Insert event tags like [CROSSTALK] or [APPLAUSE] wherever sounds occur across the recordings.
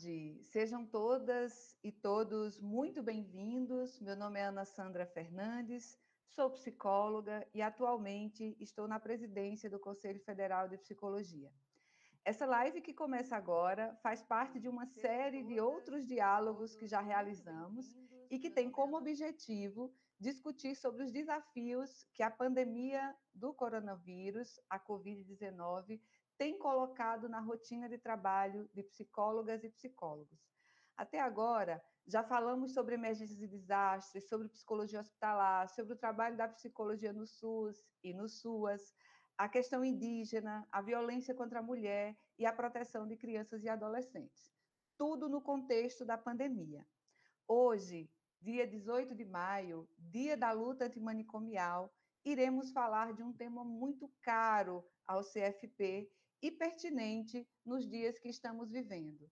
tarde, sejam todas e todos muito bem-vindos. Meu nome é Ana Sandra Fernandes, sou psicóloga e atualmente estou na presidência do Conselho Federal de Psicologia. Essa live que começa agora faz parte de uma série de outros diálogos que já realizamos e que tem como objetivo discutir sobre os desafios que a pandemia do coronavírus, a Covid-19, tem colocado na rotina de trabalho de psicólogas e psicólogos. Até agora, já falamos sobre emergências e desastres, sobre psicologia hospitalar, sobre o trabalho da psicologia no SUS e no SUAS, a questão indígena, a violência contra a mulher e a proteção de crianças e adolescentes. Tudo no contexto da pandemia. Hoje, dia 18 de maio, dia da luta antimanicomial, iremos falar de um tema muito caro ao CFP, e pertinente nos dias que estamos vivendo.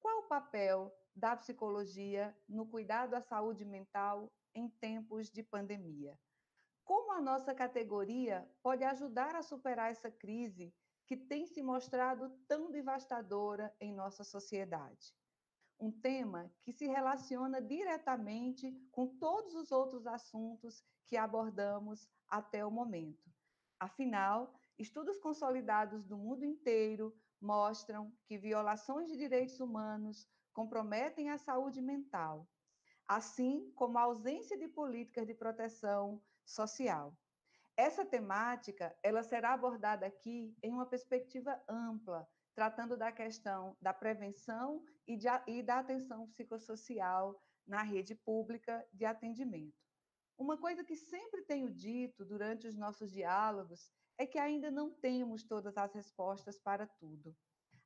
Qual o papel da psicologia no cuidado à saúde mental em tempos de pandemia? Como a nossa categoria pode ajudar a superar essa crise que tem se mostrado tão devastadora em nossa sociedade? um tema que se relaciona diretamente com todos os outros assuntos que abordamos até o momento. Afinal, Estudos consolidados do mundo inteiro mostram que violações de direitos humanos comprometem a saúde mental, assim como a ausência de políticas de proteção social. Essa temática, ela será abordada aqui em uma perspectiva ampla, tratando da questão da prevenção e, de, e da atenção psicossocial na rede pública de atendimento. Uma coisa que sempre tenho dito durante os nossos diálogos é que ainda não temos todas as respostas para tudo.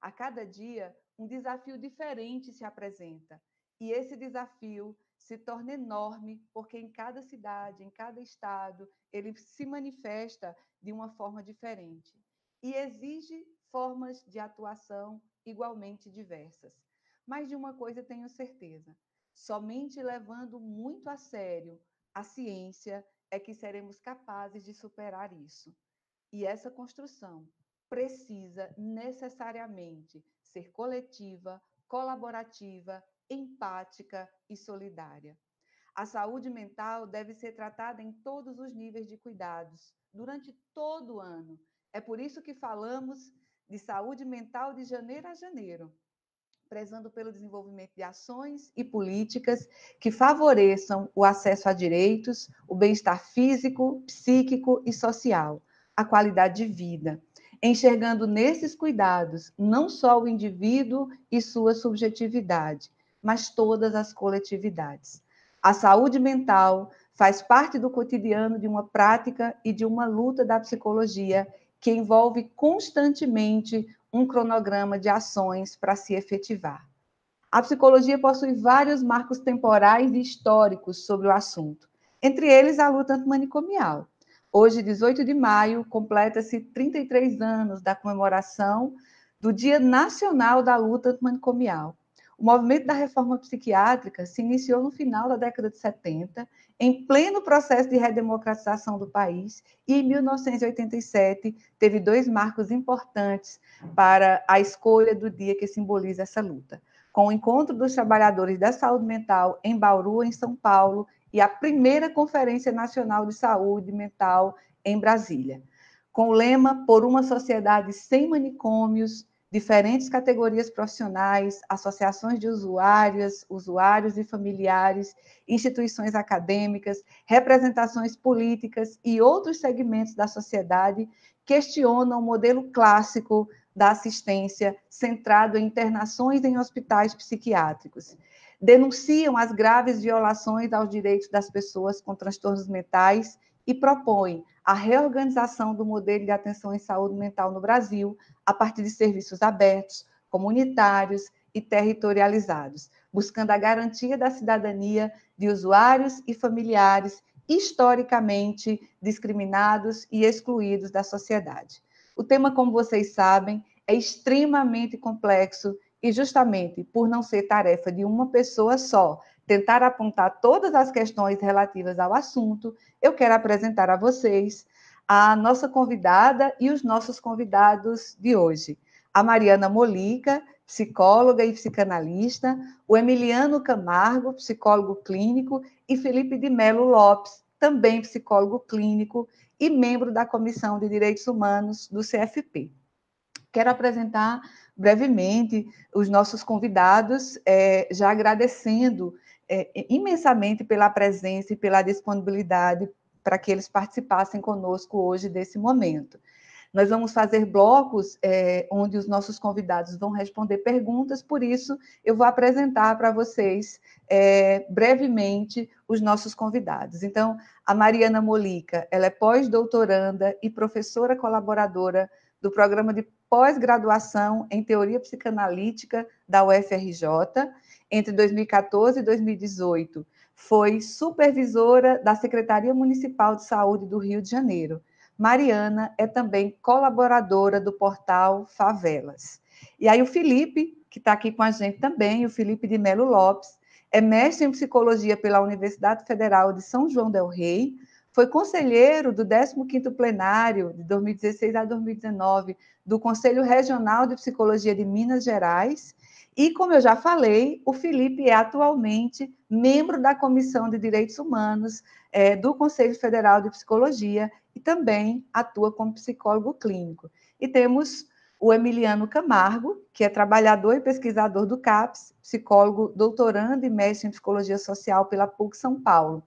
A cada dia, um desafio diferente se apresenta, e esse desafio se torna enorme, porque em cada cidade, em cada estado, ele se manifesta de uma forma diferente e exige formas de atuação igualmente diversas. Mas de uma coisa tenho certeza: somente levando muito a sério a ciência é que seremos capazes de superar isso. E essa construção precisa necessariamente ser coletiva, colaborativa, empática e solidária. A saúde mental deve ser tratada em todos os níveis de cuidados, durante todo o ano. É por isso que falamos de saúde mental de janeiro a janeiro, prezando pelo desenvolvimento de ações e políticas que favoreçam o acesso a direitos, o bem-estar físico, psíquico e social a qualidade de vida, enxergando nesses cuidados não só o indivíduo e sua subjetividade, mas todas as coletividades. A saúde mental faz parte do cotidiano de uma prática e de uma luta da psicologia que envolve constantemente um cronograma de ações para se efetivar. A psicologia possui vários marcos temporais e históricos sobre o assunto, entre eles a luta antimanicomial, Hoje, 18 de maio, completa-se 33 anos da comemoração do Dia Nacional da Luta Antimanicomial. O movimento da reforma psiquiátrica se iniciou no final da década de 70, em pleno processo de redemocratização do país, e em 1987 teve dois marcos importantes para a escolha do dia que simboliza essa luta. Com o encontro dos trabalhadores da saúde mental em Bauru, em São Paulo, e a primeira Conferência Nacional de Saúde Mental em Brasília, com o lema Por uma Sociedade Sem Manicômios, diferentes categorias profissionais, associações de usuárias, usuários e familiares, instituições acadêmicas, representações políticas e outros segmentos da sociedade questionam o modelo clássico da assistência centrado em internações em hospitais psiquiátricos denunciam as graves violações aos direitos das pessoas com transtornos mentais e propõem a reorganização do modelo de atenção em saúde mental no Brasil a partir de serviços abertos, comunitários e territorializados, buscando a garantia da cidadania de usuários e familiares historicamente discriminados e excluídos da sociedade. O tema, como vocês sabem, é extremamente complexo e justamente por não ser tarefa de uma pessoa só, tentar apontar todas as questões relativas ao assunto, eu quero apresentar a vocês a nossa convidada e os nossos convidados de hoje. A Mariana Molica, psicóloga e psicanalista, o Emiliano Camargo, psicólogo clínico, e Felipe de Melo Lopes, também psicólogo clínico e membro da Comissão de Direitos Humanos do CFP. Quero apresentar brevemente os nossos convidados, é, já agradecendo é, imensamente pela presença e pela disponibilidade para que eles participassem conosco hoje desse momento. Nós vamos fazer blocos é, onde os nossos convidados vão responder perguntas, por isso eu vou apresentar para vocês é, brevemente os nossos convidados. Então, a Mariana Molica, ela é pós-doutoranda e professora colaboradora do programa de pós-graduação em teoria psicanalítica da UFRJ. Entre 2014 e 2018, foi supervisora da Secretaria Municipal de Saúde do Rio de Janeiro. Mariana é também colaboradora do portal Favelas. E aí o Felipe, que está aqui com a gente também, o Felipe de Melo Lopes, é mestre em psicologia pela Universidade Federal de São João del Rei, foi conselheiro do 15º plenário de 2016 a 2019 do Conselho Regional de Psicologia de Minas Gerais e, como eu já falei, o Felipe é atualmente membro da Comissão de Direitos Humanos é, do Conselho Federal de Psicologia e também atua como psicólogo clínico. E temos o Emiliano Camargo, que é trabalhador e pesquisador do CAPS, psicólogo, doutorando e mestre em psicologia social pela PUC São Paulo.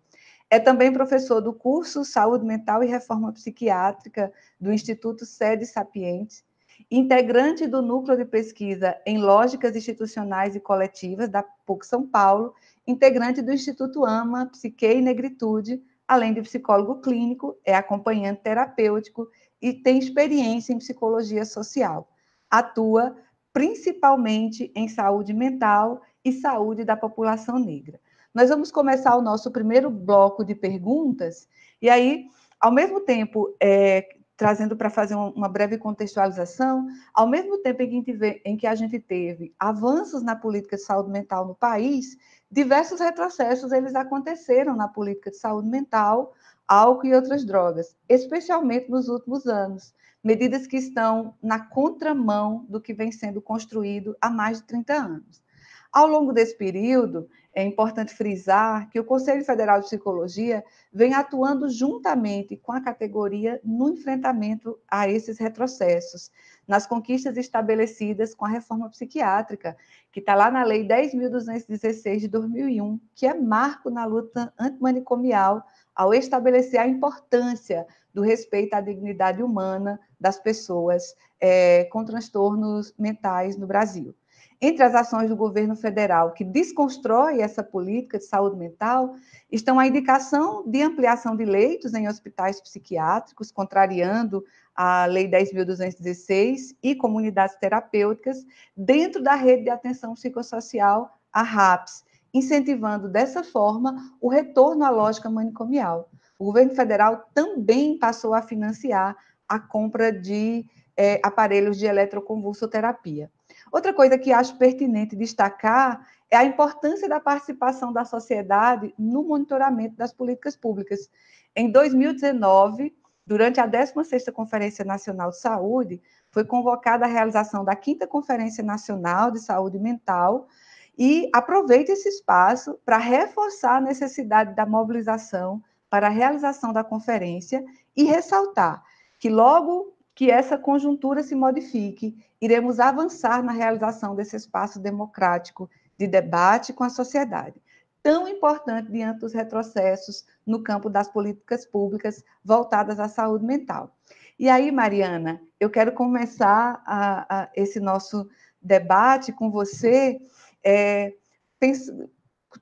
É também professor do curso Saúde Mental e Reforma Psiquiátrica do Instituto Sede Sapiente, integrante do Núcleo de Pesquisa em Lógicas Institucionais e Coletivas da PUC São Paulo, integrante do Instituto AMA, Psique e Negritude, além de psicólogo clínico, é acompanhante terapêutico e tem experiência em psicologia social. Atua principalmente em saúde mental e saúde da população negra. Nós vamos começar o nosso primeiro bloco de perguntas, e aí, ao mesmo tempo, é, trazendo para fazer uma breve contextualização, ao mesmo tempo em que, em que a gente teve avanços na política de saúde mental no país, diversos retrocessos eles aconteceram na política de saúde mental, álcool e outras drogas, especialmente nos últimos anos. Medidas que estão na contramão do que vem sendo construído há mais de 30 anos. Ao longo desse período, é importante frisar que o Conselho Federal de Psicologia vem atuando juntamente com a categoria no enfrentamento a esses retrocessos, nas conquistas estabelecidas com a reforma psiquiátrica, que está lá na Lei 10.216 de 2001, que é marco na luta antimanicomial ao estabelecer a importância do respeito à dignidade humana das pessoas é, com transtornos mentais no Brasil. Entre as ações do governo federal que desconstrói essa política de saúde mental estão a indicação de ampliação de leitos em hospitais psiquiátricos, contrariando a Lei 10.216 e comunidades terapêuticas dentro da rede de atenção psicossocial, a RAPS, incentivando dessa forma o retorno à lógica manicomial. O governo federal também passou a financiar a compra de eh, aparelhos de eletroconvulsoterapia. Outra coisa que acho pertinente destacar é a importância da participação da sociedade no monitoramento das políticas públicas. Em 2019, durante a 16ª Conferência Nacional de Saúde, foi convocada a realização da 5 Conferência Nacional de Saúde Mental e aproveito esse espaço para reforçar a necessidade da mobilização para a realização da conferência e ressaltar que logo que essa conjuntura se modifique. Iremos avançar na realização desse espaço democrático de debate com a sociedade, tão importante diante dos retrocessos no campo das políticas públicas voltadas à saúde mental. E aí, Mariana, eu quero começar a, a esse nosso debate com você, é, pens,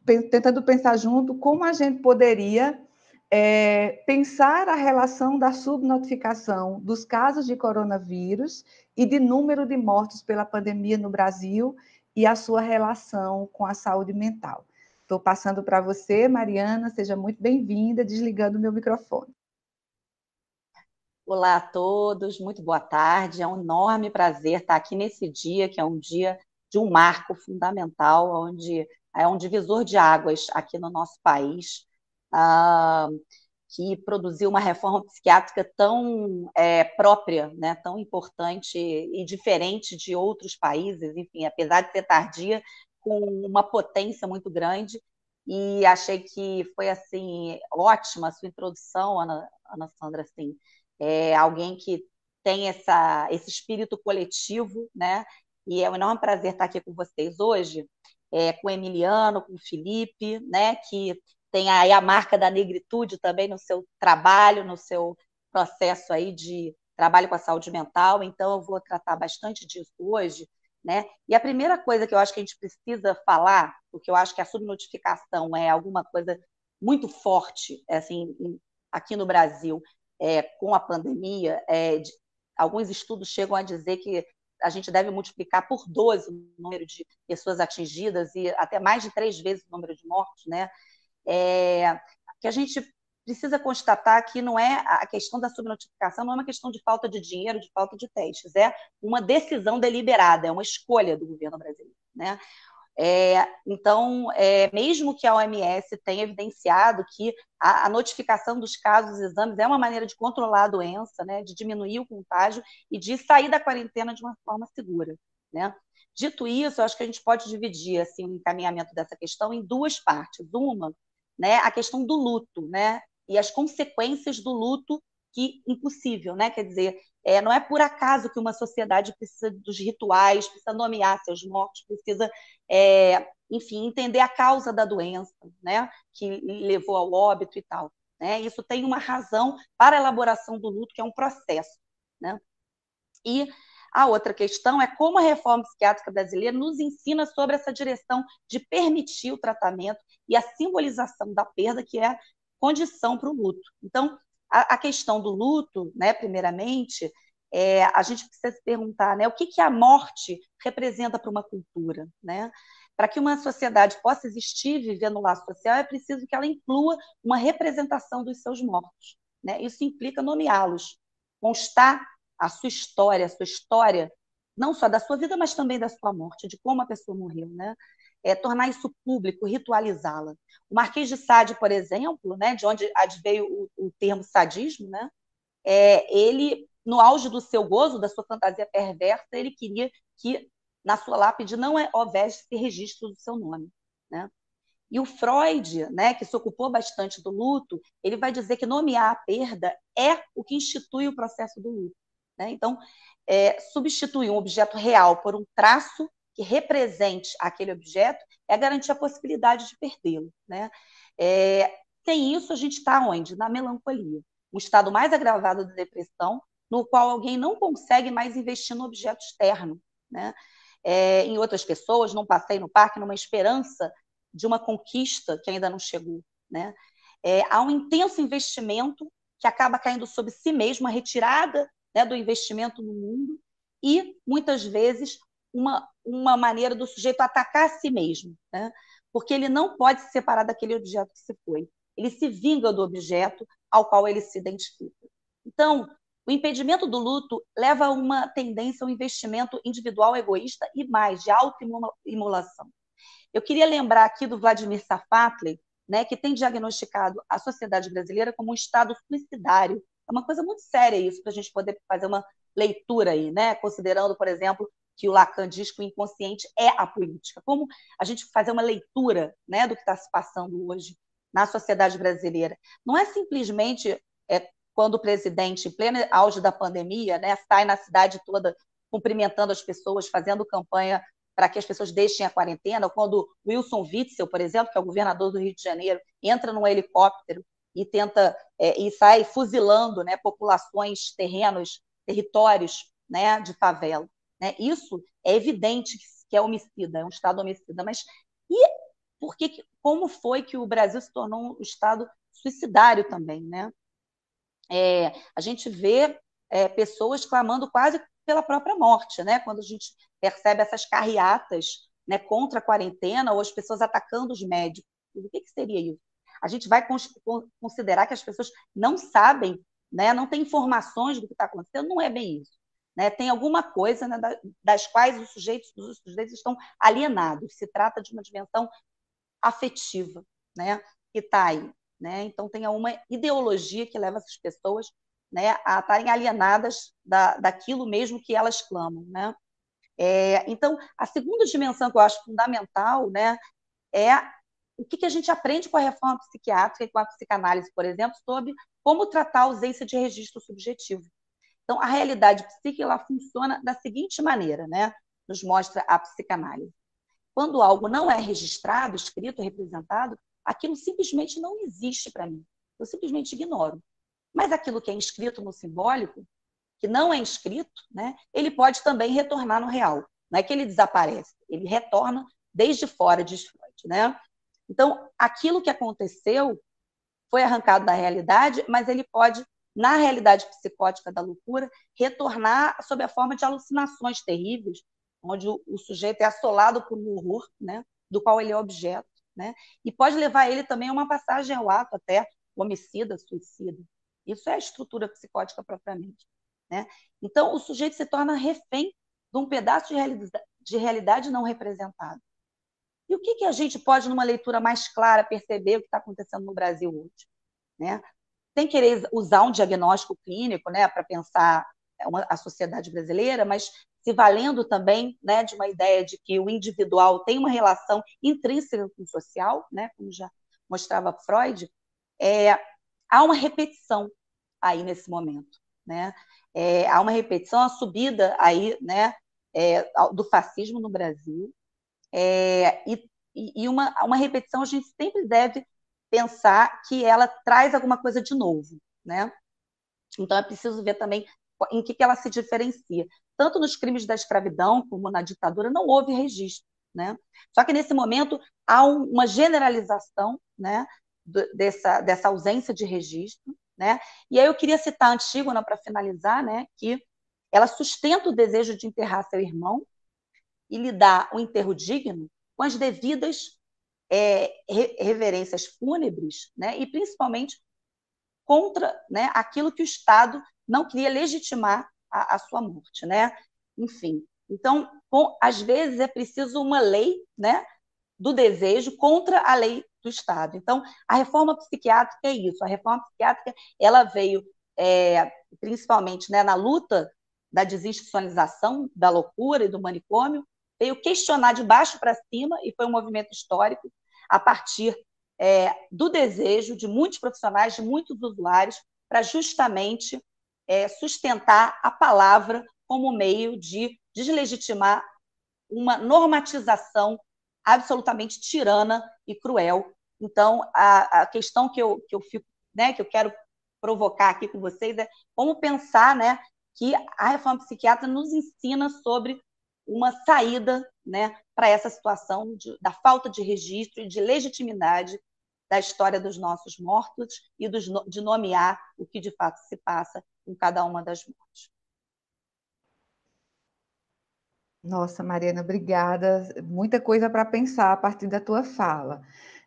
pens, tentando pensar junto como a gente poderia é, pensar a relação da subnotificação dos casos de coronavírus e de número de mortos pela pandemia no Brasil e a sua relação com a saúde mental. Estou passando para você, Mariana, seja muito bem-vinda, desligando o meu microfone. Olá a todos, muito boa tarde. É um enorme prazer estar aqui nesse dia, que é um dia de um marco fundamental, onde é um divisor de águas aqui no nosso país ah, que produziu uma reforma psiquiátrica tão é, própria, né, tão importante e diferente de outros países, enfim, apesar de ser tardia, com uma potência muito grande. E achei que foi assim ótima a sua introdução, Ana, Ana Sandra, assim, é alguém que tem essa, esse espírito coletivo, né? E é um enorme prazer estar aqui com vocês hoje, é, com o Emiliano, com o Felipe, né? Que tem aí a marca da negritude também no seu trabalho, no seu processo aí de trabalho com a saúde mental, então eu vou tratar bastante disso hoje, né? E a primeira coisa que eu acho que a gente precisa falar, porque eu acho que a subnotificação é alguma coisa muito forte, é assim, aqui no Brasil, é, com a pandemia, é, de, alguns estudos chegam a dizer que a gente deve multiplicar por 12 o número de pessoas atingidas e até mais de três vezes o número de mortos, né? é, que a gente precisa constatar que não é a questão da subnotificação, não é uma questão de falta de dinheiro, de falta de testes, é uma decisão deliberada, é uma escolha do governo brasileiro. Né? É, então, é, mesmo que a OMS tenha evidenciado que a, a notificação dos casos e exames é uma maneira de controlar a doença, né, de diminuir o contágio e de sair da quarentena de uma forma segura. Né? Dito isso, eu acho que a gente pode dividir assim, o encaminhamento dessa questão em duas partes. Uma, né, a questão do luto, né, e as consequências do luto que impossível, né, quer dizer, é, não é por acaso que uma sociedade precisa dos rituais, precisa nomear seus mortos, precisa, é, enfim, entender a causa da doença, né, que levou ao óbito e tal, né, isso tem uma razão para a elaboração do luto, que é um processo, né, e a outra questão é como a reforma psiquiátrica brasileira nos ensina sobre essa direção de permitir o tratamento e a simbolização da perda, que é condição para o luto. Então, a, a, questão do luto, né, primeiramente, é, a gente precisa se perguntar né, o que, que a morte representa para uma cultura. Né? Para que uma sociedade possa existir e viver no laço social, é preciso que ela inclua uma representação dos seus mortos. Né? Isso implica nomeá-los, constar a sua história, a sua história, não só da sua vida, mas também da sua morte, de como a pessoa morreu. Né? é, tornar isso público, ritualizá-la. O Marquês de Sade, por exemplo, né, de onde veio o, o termo sadismo, né, é, ele, no auge do seu gozo, da sua fantasia perversa, ele queria que na sua lápide não é, houvesse registro do seu nome. Né? E o Freud, né, que se ocupou bastante do luto, ele vai dizer que nomear a perda é o que institui o processo do luto. Né? Então, é, substituir um objeto real por um traço que represente aquele objeto, é garantir a possibilidade de perdê-lo. Né? É, sem isso, a gente está onde? Na melancolia. Um estado mais agravado da depressão, no qual alguém não consegue mais investir no objeto externo. Né? É, em outras pessoas, num passeio no parque, numa esperança de uma conquista que ainda não chegou. Né? É, há um intenso investimento que acaba caindo sobre si mesmo, a retirada né, do investimento no mundo e, muitas vezes, uma, uma maneira do sujeito atacar a si mesmo, né? porque ele não pode se separar daquele objeto que se foi. Ele se vinga do objeto ao qual ele se identifica. Então, o impedimento do luto leva a uma tendência ao um investimento individual egoísta e mais, de autoimulação. Eu queria lembrar aqui do Vladimir Safatle, né, que tem diagnosticado a sociedade brasileira como um estado suicidário. É uma coisa muito séria isso, para a gente poder fazer uma leitura aí, né, considerando, por exemplo, que o Lacan diz que o inconsciente é a política. Como a gente fazer uma leitura né, do que está se passando hoje na sociedade brasileira. Não é simplesmente é, quando o presidente, em pleno auge da pandemia, né, sai na cidade toda cumprimentando as pessoas, fazendo campanha para que as pessoas deixem a quarentena, quando Wilson Witzel, por exemplo, que é o governador do Rio de Janeiro, entra num helicóptero e tenta é, e sai fuzilando né, populações, terrenos, territórios né, de favela. Né? Isso é evidente que é homicida, é um Estado homicida. Mas e por que, como foi que o Brasil se tornou um Estado suicidário também? Né? É, a gente vê é, pessoas clamando quase pela própria morte, né? quando a gente percebe essas carreatas né, contra a quarentena ou as pessoas atacando os médicos. O que, que seria isso? A gente vai considerar que as pessoas não sabem, né, não têm informações do que está acontecendo, não é bem isso. Né? Tem alguma coisa né, das quais os sujeitos, os sujeitos estão alienados. Se trata de uma dimensão afetiva né, que está aí. Né? Então, tem uma ideologia que leva essas pessoas né, a estarem alienadas da, daquilo mesmo que elas clamam. Né? É, então, a segunda dimensão que eu acho fundamental né, é o que, que a gente aprende com a reforma psiquiátrica e com a psicanálise, por exemplo, sobre como tratar a ausência de registro subjetivo. Então, a realidade psíquica ela funciona da seguinte maneira, né? Nos mostra a psicanálise. Quando algo não é registrado, escrito, representado, aquilo simplesmente não existe para mim. Eu simplesmente ignoro. Mas aquilo que é inscrito no simbólico, que não é inscrito, né? Ele pode também retornar no real. Não é que ele desaparece, ele retorna desde fora de Freud, né? Então, aquilo que aconteceu foi arrancado da realidade, mas ele pode na realidade psicótica da loucura, retornar sob a forma de alucinações terríveis, onde o, sujeito é assolado por um horror, né, do qual ele é objeto, né, e pode levar ele também a uma passagem ao ato até homicida, suicida. Isso é a estrutura psicótica propriamente. Né? Então, o sujeito se torna refém de um pedaço de, realidade, de realidade não representado. E o que, que a gente pode, numa leitura mais clara, perceber o que está acontecendo no Brasil hoje? Né? sem querer usar um diagnóstico clínico né, para pensar é, a sociedade brasileira, mas se valendo também né, de uma ideia de que o individual tem uma relação intrínseca com o social, né, como já mostrava Freud, é, há uma repetição aí nesse momento. Né? É, há uma repetição, a subida aí né, é, do fascismo no Brasil, é, e, e uma, uma repetição a gente sempre deve pensar que ela traz alguma coisa de novo, né? Então é preciso ver também em que, que ela se diferencia. Tanto nos crimes da escravidão como na ditadura não houve registro, né? Só que nesse momento há um, uma generalização, né? Dessa, dessa ausência de registro, né? E aí eu queria citar a Antígona né, para finalizar, né? Que ela sustenta o desejo de enterrar seu irmão e lhe dá um enterro digno com as devidas é, reverências fúnebres, né, e principalmente contra né, aquilo que o Estado não queria legitimar a, a sua morte, né? Enfim, então, com, às vezes é preciso uma lei, né, do desejo contra a lei do Estado. Então, a reforma psiquiátrica é isso. A reforma psiquiátrica ela veio é, principalmente né, na luta da desinstitucionalização da loucura e do manicômio, veio questionar de baixo para cima, e foi um movimento histórico, a partir é, do desejo de muitos profissionais, de muitos usuários, para justamente é, sustentar a palavra como meio de deslegitimar uma normatização absolutamente tirana e cruel. Então, a, a questão que eu, que eu fico, né, que eu quero provocar aqui com vocês é como pensar, né, que a reforma psiquiátrica nos ensina sobre uma saída né, para essa situação de, da falta de registro e de legitimidade da história dos nossos mortos e dos, de nomear o que de fato se passa com cada uma das mortes. Nossa, Mariana, obrigada. Muita coisa para pensar a partir da tua fala.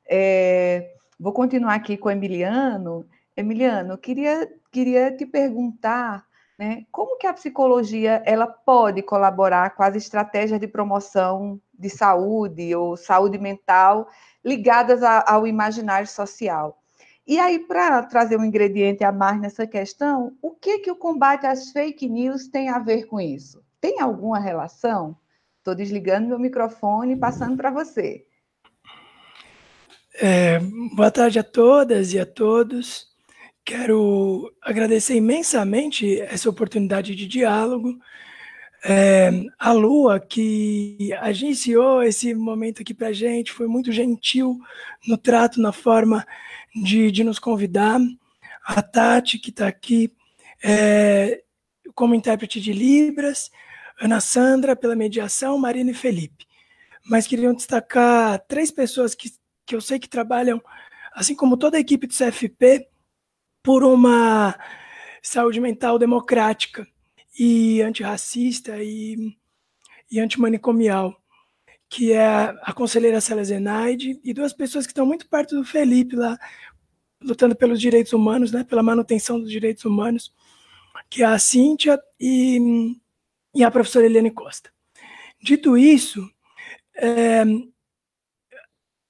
É, vou continuar aqui com o Emiliano. Emiliano, queria, queria te perguntar né? Como que a psicologia ela pode colaborar com as estratégias de promoção de saúde ou saúde mental ligadas a, ao imaginário social? E aí, para trazer um ingrediente a mais nessa questão, o que, que o combate às fake news tem a ver com isso? Tem alguma relação? Estou desligando meu microfone e passando para você. É, boa tarde a todas e a todos. Quero agradecer imensamente essa oportunidade de diálogo. É, a Lua, que agenciou esse momento aqui para a gente, foi muito gentil no trato, na forma de, de nos convidar. A Tati, que está aqui é, como intérprete de Libras, Ana Sandra, pela mediação, Marina e Felipe. Mas queriam destacar três pessoas que, que eu sei que trabalham, assim como toda a equipe do CFP, por uma saúde mental democrática e antirracista e, e antimanicomial, que é a conselheira Célia Zenaide e duas pessoas que estão muito perto do Felipe lá, lutando pelos direitos humanos, né, pela manutenção dos direitos humanos, que é a Cíntia e, e a professora Helene Costa. Dito isso, é,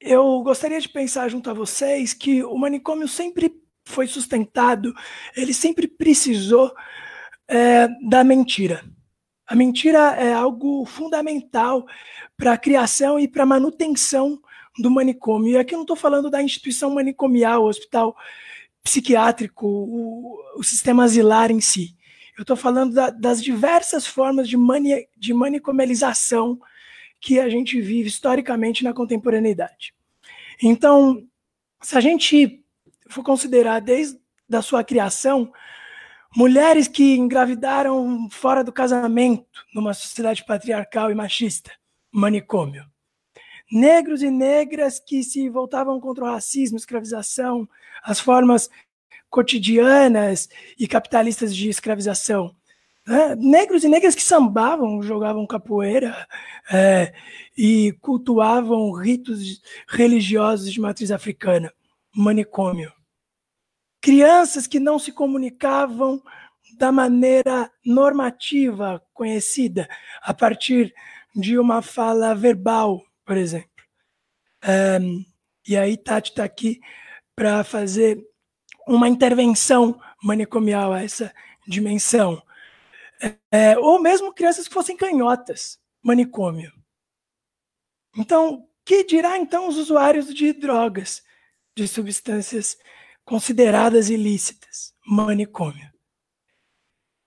eu gostaria de pensar junto a vocês que o manicômio sempre foi sustentado, ele sempre precisou é, da mentira. A mentira é algo fundamental para a criação e para a manutenção do manicômio. E aqui eu não estou falando da instituição manicomial, hospital psiquiátrico, o, o sistema asilar em si. Eu estou falando da, das diversas formas de, mania, de manicomialização que a gente vive historicamente na contemporaneidade. Então, se a gente for considerar desde da sua criação, mulheres que engravidaram fora do casamento, numa sociedade patriarcal e machista, manicômio. Negros e negras que se voltavam contra o racismo, escravização, as formas cotidianas e capitalistas de escravização. Né? Negros e negras que sambavam, jogavam capoeira é, e cultuavam ritos religiosos de matriz africana, manicômio crianças que não se comunicavam da maneira normativa conhecida, a partir de uma fala verbal, por exemplo. Um, e aí, Tati está aqui para fazer uma intervenção manicomial a essa dimensão. É, ou mesmo crianças que fossem canhotas, manicômio. Então, que dirá então os usuários de drogas, de substâncias consideradas ilícitas, manicômio.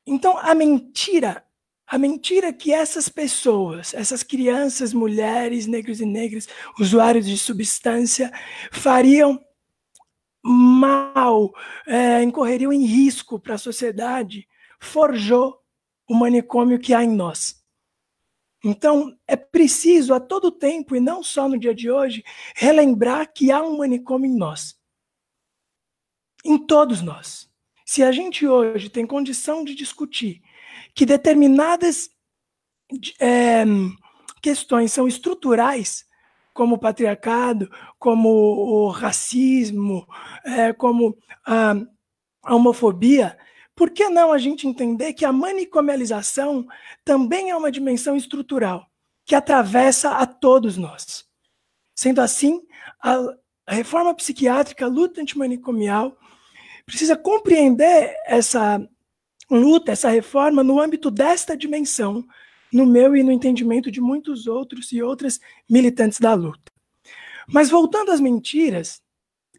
Então, a mentira, a mentira que essas pessoas, essas crianças, mulheres, negros e negras, usuários de substância, fariam mal, é, incorreriam em risco para a sociedade, forjou o manicômio que há em nós. Então, é preciso a todo tempo, e não só no dia de hoje, relembrar que há um manicômio em nós em todos nós. Se a gente hoje tem condição de discutir que determinadas é, questões são estruturais, como o patriarcado, como o racismo, é, como a, a homofobia, por que não a gente entender que a manicomialização também é uma dimensão estrutural que atravessa a todos nós? Sendo assim, a reforma psiquiátrica, a luta antimanicomial, precisa compreender essa luta, essa reforma no âmbito desta dimensão, no meu e no entendimento de muitos outros e outras militantes da luta. Mas voltando às mentiras,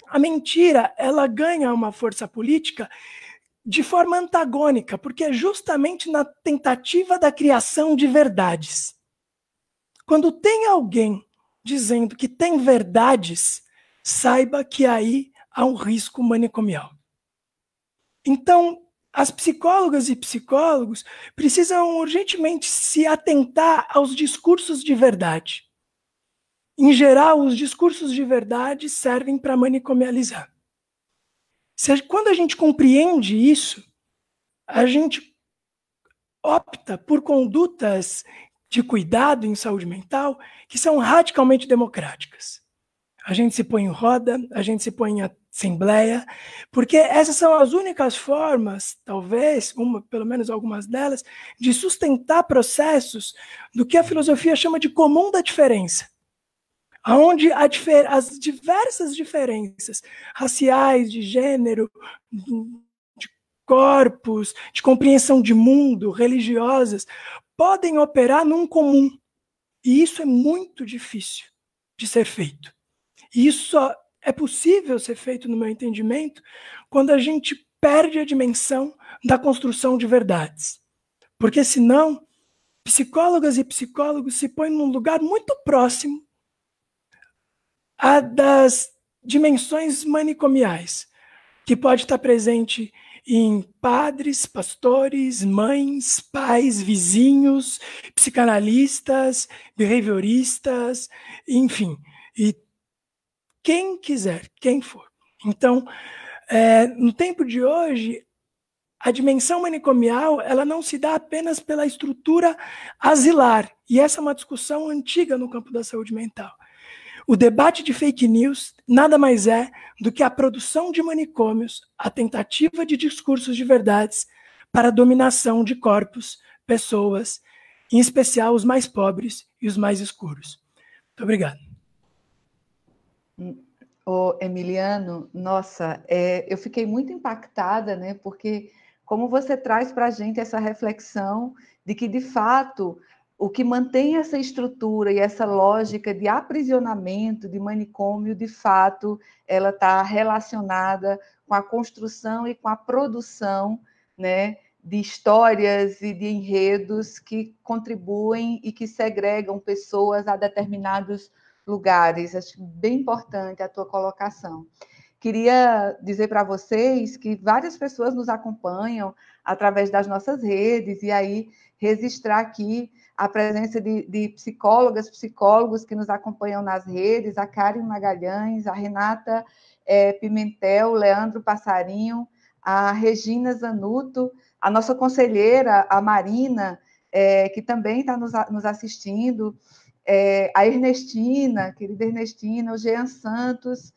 a mentira ela ganha uma força política de forma antagônica, porque é justamente na tentativa da criação de verdades. Quando tem alguém dizendo que tem verdades, saiba que aí há um risco manicomial. Então, as psicólogas e psicólogos precisam urgentemente se atentar aos discursos de verdade. Em geral, os discursos de verdade servem para manicomializar. Se, quando a gente compreende isso, a gente opta por condutas de cuidado em saúde mental que são radicalmente democráticas a gente se põe em roda, a gente se põe em assembleia, porque essas são as únicas formas, talvez, uma, pelo menos algumas delas, de sustentar processos do que a filosofia chama de comum da diferença. Onde as diversas diferenças raciais, de gênero, de corpos, de compreensão de mundo, religiosas, podem operar num comum. E isso é muito difícil de ser feito. E isso só é possível ser feito, no meu entendimento, quando a gente perde a dimensão da construção de verdades. Porque senão, psicólogas e psicólogos se põem num lugar muito próximo a das dimensões manicomiais, que pode estar presente em padres, pastores, mães, pais, vizinhos, psicanalistas, behavioristas, enfim, e quem quiser, quem for. Então, é, no tempo de hoje, a dimensão manicomial ela não se dá apenas pela estrutura asilar, e essa é uma discussão antiga no campo da saúde mental. O debate de fake news nada mais é do que a produção de manicômios, a tentativa de discursos de verdades para a dominação de corpos, pessoas, em especial os mais pobres e os mais escuros. Muito obrigado. Ô, Emiliano, nossa, é, eu fiquei muito impactada, né? Porque como você traz para a gente essa reflexão de que, de fato, o que mantém essa estrutura e essa lógica de aprisionamento, de manicômio, de fato, ela está relacionada com a construção e com a produção né, de histórias e de enredos que contribuem e que segregam pessoas a determinados lugares. Acho bem importante a tua colocação. Queria dizer para vocês que várias pessoas nos acompanham através das nossas redes, e aí registrar aqui a presença de, de psicólogas, psicólogos que nos acompanham nas redes, a Karen Magalhães, a Renata é, Pimentel, Leandro Passarinho, a Regina Zanuto, a nossa conselheira, a Marina, é, que também está nos, nos assistindo, é, a Ernestina, querida Ernestina, o Jean Santos,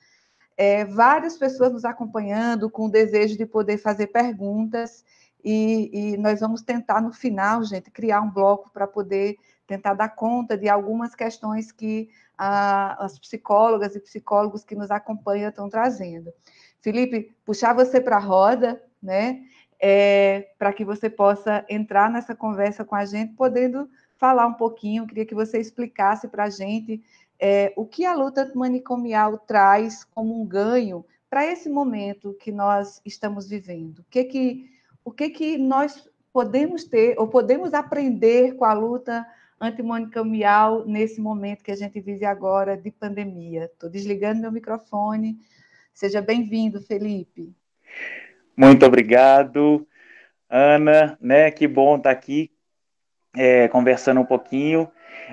é, várias pessoas nos acompanhando com o desejo de poder fazer perguntas. E, e nós vamos tentar, no final, gente, criar um bloco para poder tentar dar conta de algumas questões que as psicólogas e psicólogos que nos acompanham estão trazendo. Felipe, puxar você para a roda, né? É, para que você possa entrar nessa conversa com a gente, podendo falar um pouquinho, queria que você explicasse para a gente é, o que a luta antimanicomial traz como um ganho para esse momento que nós estamos vivendo. O que que, o que que nós podemos ter ou podemos aprender com a luta antimanicomial nesse momento que a gente vive agora de pandemia? Estou desligando meu microfone. Seja bem-vindo, Felipe. Muito obrigado, Ana. Né? Que bom estar tá aqui é, conversando um pouquinho.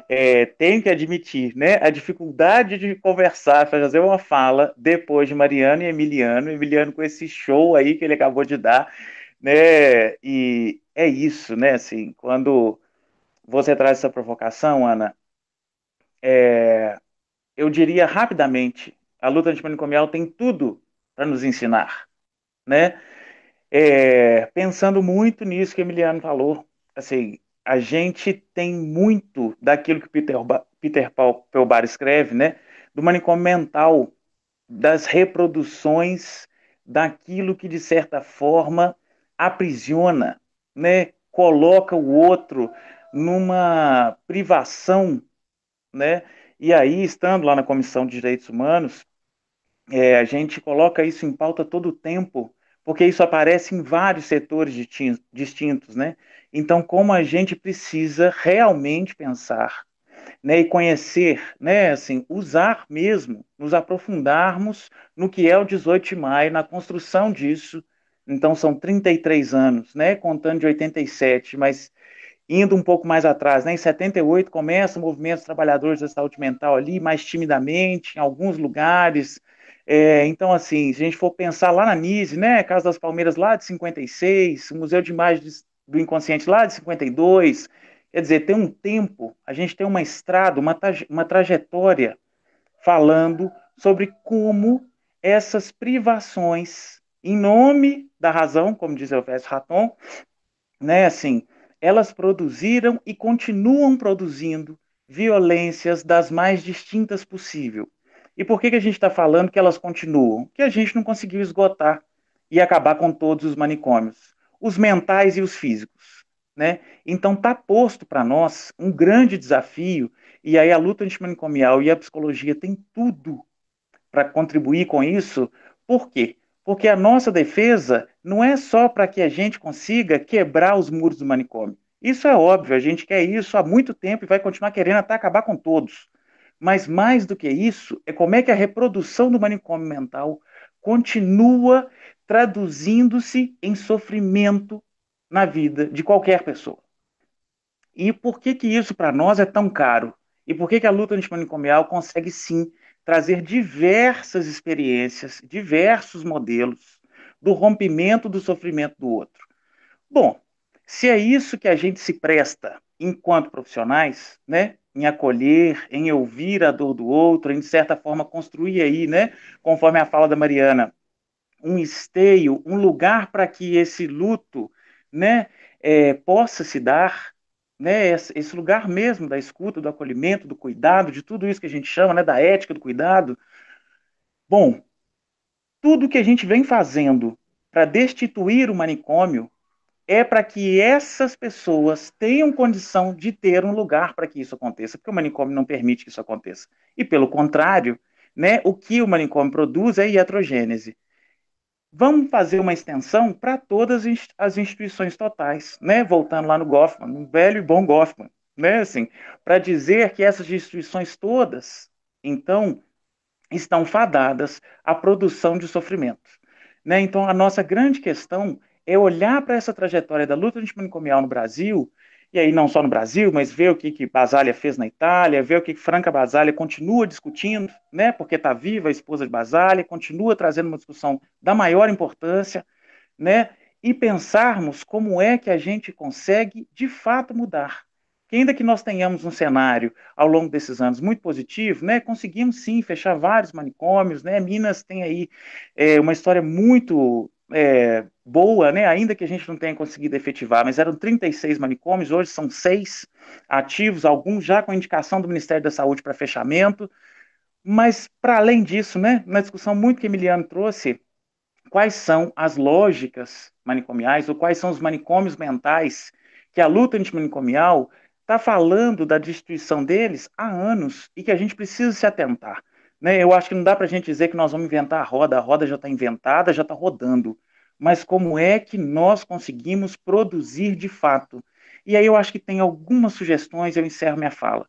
É, tenho que admitir, né, a dificuldade de conversar, fazer uma fala depois de Mariano e Emiliano, Emiliano com esse show aí que ele acabou de dar, né, e é isso, né, assim, quando você traz essa provocação, Ana, é, eu diria rapidamente, a luta antimanicomial tem tudo para nos ensinar, né, é, pensando muito nisso que Emiliano falou, assim, a gente tem muito daquilo que Peter, Peter Paul, Pelbar escreve, né? Do manicômio mental, das reproduções daquilo que, de certa forma, aprisiona, né? Coloca o outro numa privação, né? E aí, estando lá na Comissão de Direitos Humanos, é, a gente coloca isso em pauta todo o tempo, porque isso aparece em vários setores distintos, né? Então, como a gente precisa realmente pensar, né, e conhecer, né, assim, usar mesmo, nos aprofundarmos no que é o 18 de maio, na construção disso. Então, são 33 anos, né, contando de 87, mas indo um pouco mais atrás, né, em 78 começa o movimento dos trabalhadores da saúde mental ali, mais timidamente, em alguns lugares, é, então, assim, se a gente for pensar lá na Nise, né, Casa das Palmeiras lá de 56, Museu de Imagens do Inconsciente lá de 52, quer dizer, tem um tempo, a gente tem uma estrada, uma, uma trajetória falando sobre como essas privações, em nome da razão, como diz Elvésio Raton, né, assim, elas produziram e continuam produzindo violências das mais distintas possível. E por que, que a gente está falando que elas continuam? Que a gente não conseguiu esgotar e acabar com todos os manicômios, os mentais e os físicos. Né? Então está posto para nós um grande desafio, e aí a luta antimanicomial e a psicologia tem tudo para contribuir com isso. Por quê? Porque a nossa defesa não é só para que a gente consiga quebrar os muros do manicômio. Isso é óbvio, a gente quer isso há muito tempo e vai continuar querendo até acabar com todos. Mas mais do que isso, é como é que a reprodução do manicômio mental continua traduzindo-se em sofrimento na vida de qualquer pessoa. E por que que isso para nós é tão caro? E por que que a luta antimanicomial consegue sim trazer diversas experiências, diversos modelos do rompimento do sofrimento do outro? Bom, se é isso que a gente se presta enquanto profissionais, né? em acolher, em ouvir a dor do outro, em de certa forma construir aí, né, conforme a fala da Mariana, um esteio, um lugar para que esse luto, né, é, possa se dar, né, esse lugar mesmo da escuta, do acolhimento, do cuidado, de tudo isso que a gente chama, né, da ética, do cuidado. Bom, tudo que a gente vem fazendo para destituir o manicômio é para que essas pessoas tenham condição de ter um lugar para que isso aconteça, porque o manicômio não permite que isso aconteça. E, pelo contrário, né, o que o manicômio produz é iatrogênese. Vamos fazer uma extensão para todas as instituições totais, né? voltando lá no Goffman, no velho e bom Goffman, né? assim, para dizer que essas instituições todas, então, estão fadadas à produção de sofrimento. Né? Então, a nossa grande questão é olhar para essa trajetória da luta antimanicomial no Brasil, e aí não só no Brasil, mas ver o que, que Basaglia fez na Itália, ver o que, que Franca Basaglia continua discutindo, né, porque está viva a esposa de Basaglia, continua trazendo uma discussão da maior importância, né, e pensarmos como é que a gente consegue, de fato, mudar. Que ainda que nós tenhamos um cenário ao longo desses anos muito positivo, né, conseguimos sim fechar vários manicômios, né, Minas tem aí é, uma história muito é, boa, né? ainda que a gente não tenha conseguido efetivar, mas eram 36 manicômios, hoje são seis ativos, alguns já com indicação do Ministério da Saúde para fechamento. Mas, para além disso, né, na discussão muito que Emiliano trouxe, quais são as lógicas manicomiais ou quais são os manicômios mentais que a luta antimanicomial está falando da destituição deles há anos e que a gente precisa se atentar. Né? Eu acho que não dá para a gente dizer que nós vamos inventar a roda, a roda já está inventada, já está rodando. Mas como é que nós conseguimos produzir de fato? E aí eu acho que tem algumas sugestões, eu encerro minha fala.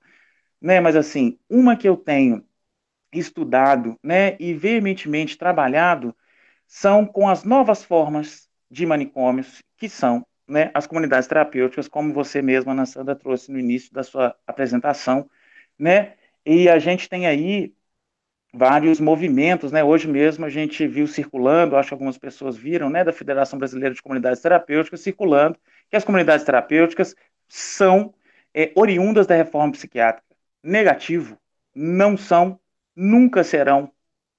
Né? Mas assim, uma que eu tenho estudado né, e veementemente trabalhado são com as novas formas de manicômios, que são né, as comunidades terapêuticas, como você mesma, Ana Sandra, trouxe no início da sua apresentação. Né? E a gente tem aí vários movimentos, né? Hoje mesmo a gente viu circulando, acho que algumas pessoas viram, né, da Federação Brasileira de Comunidades Terapêuticas circulando que as comunidades terapêuticas são é, oriundas da reforma psiquiátrica. Negativo, não são, nunca serão,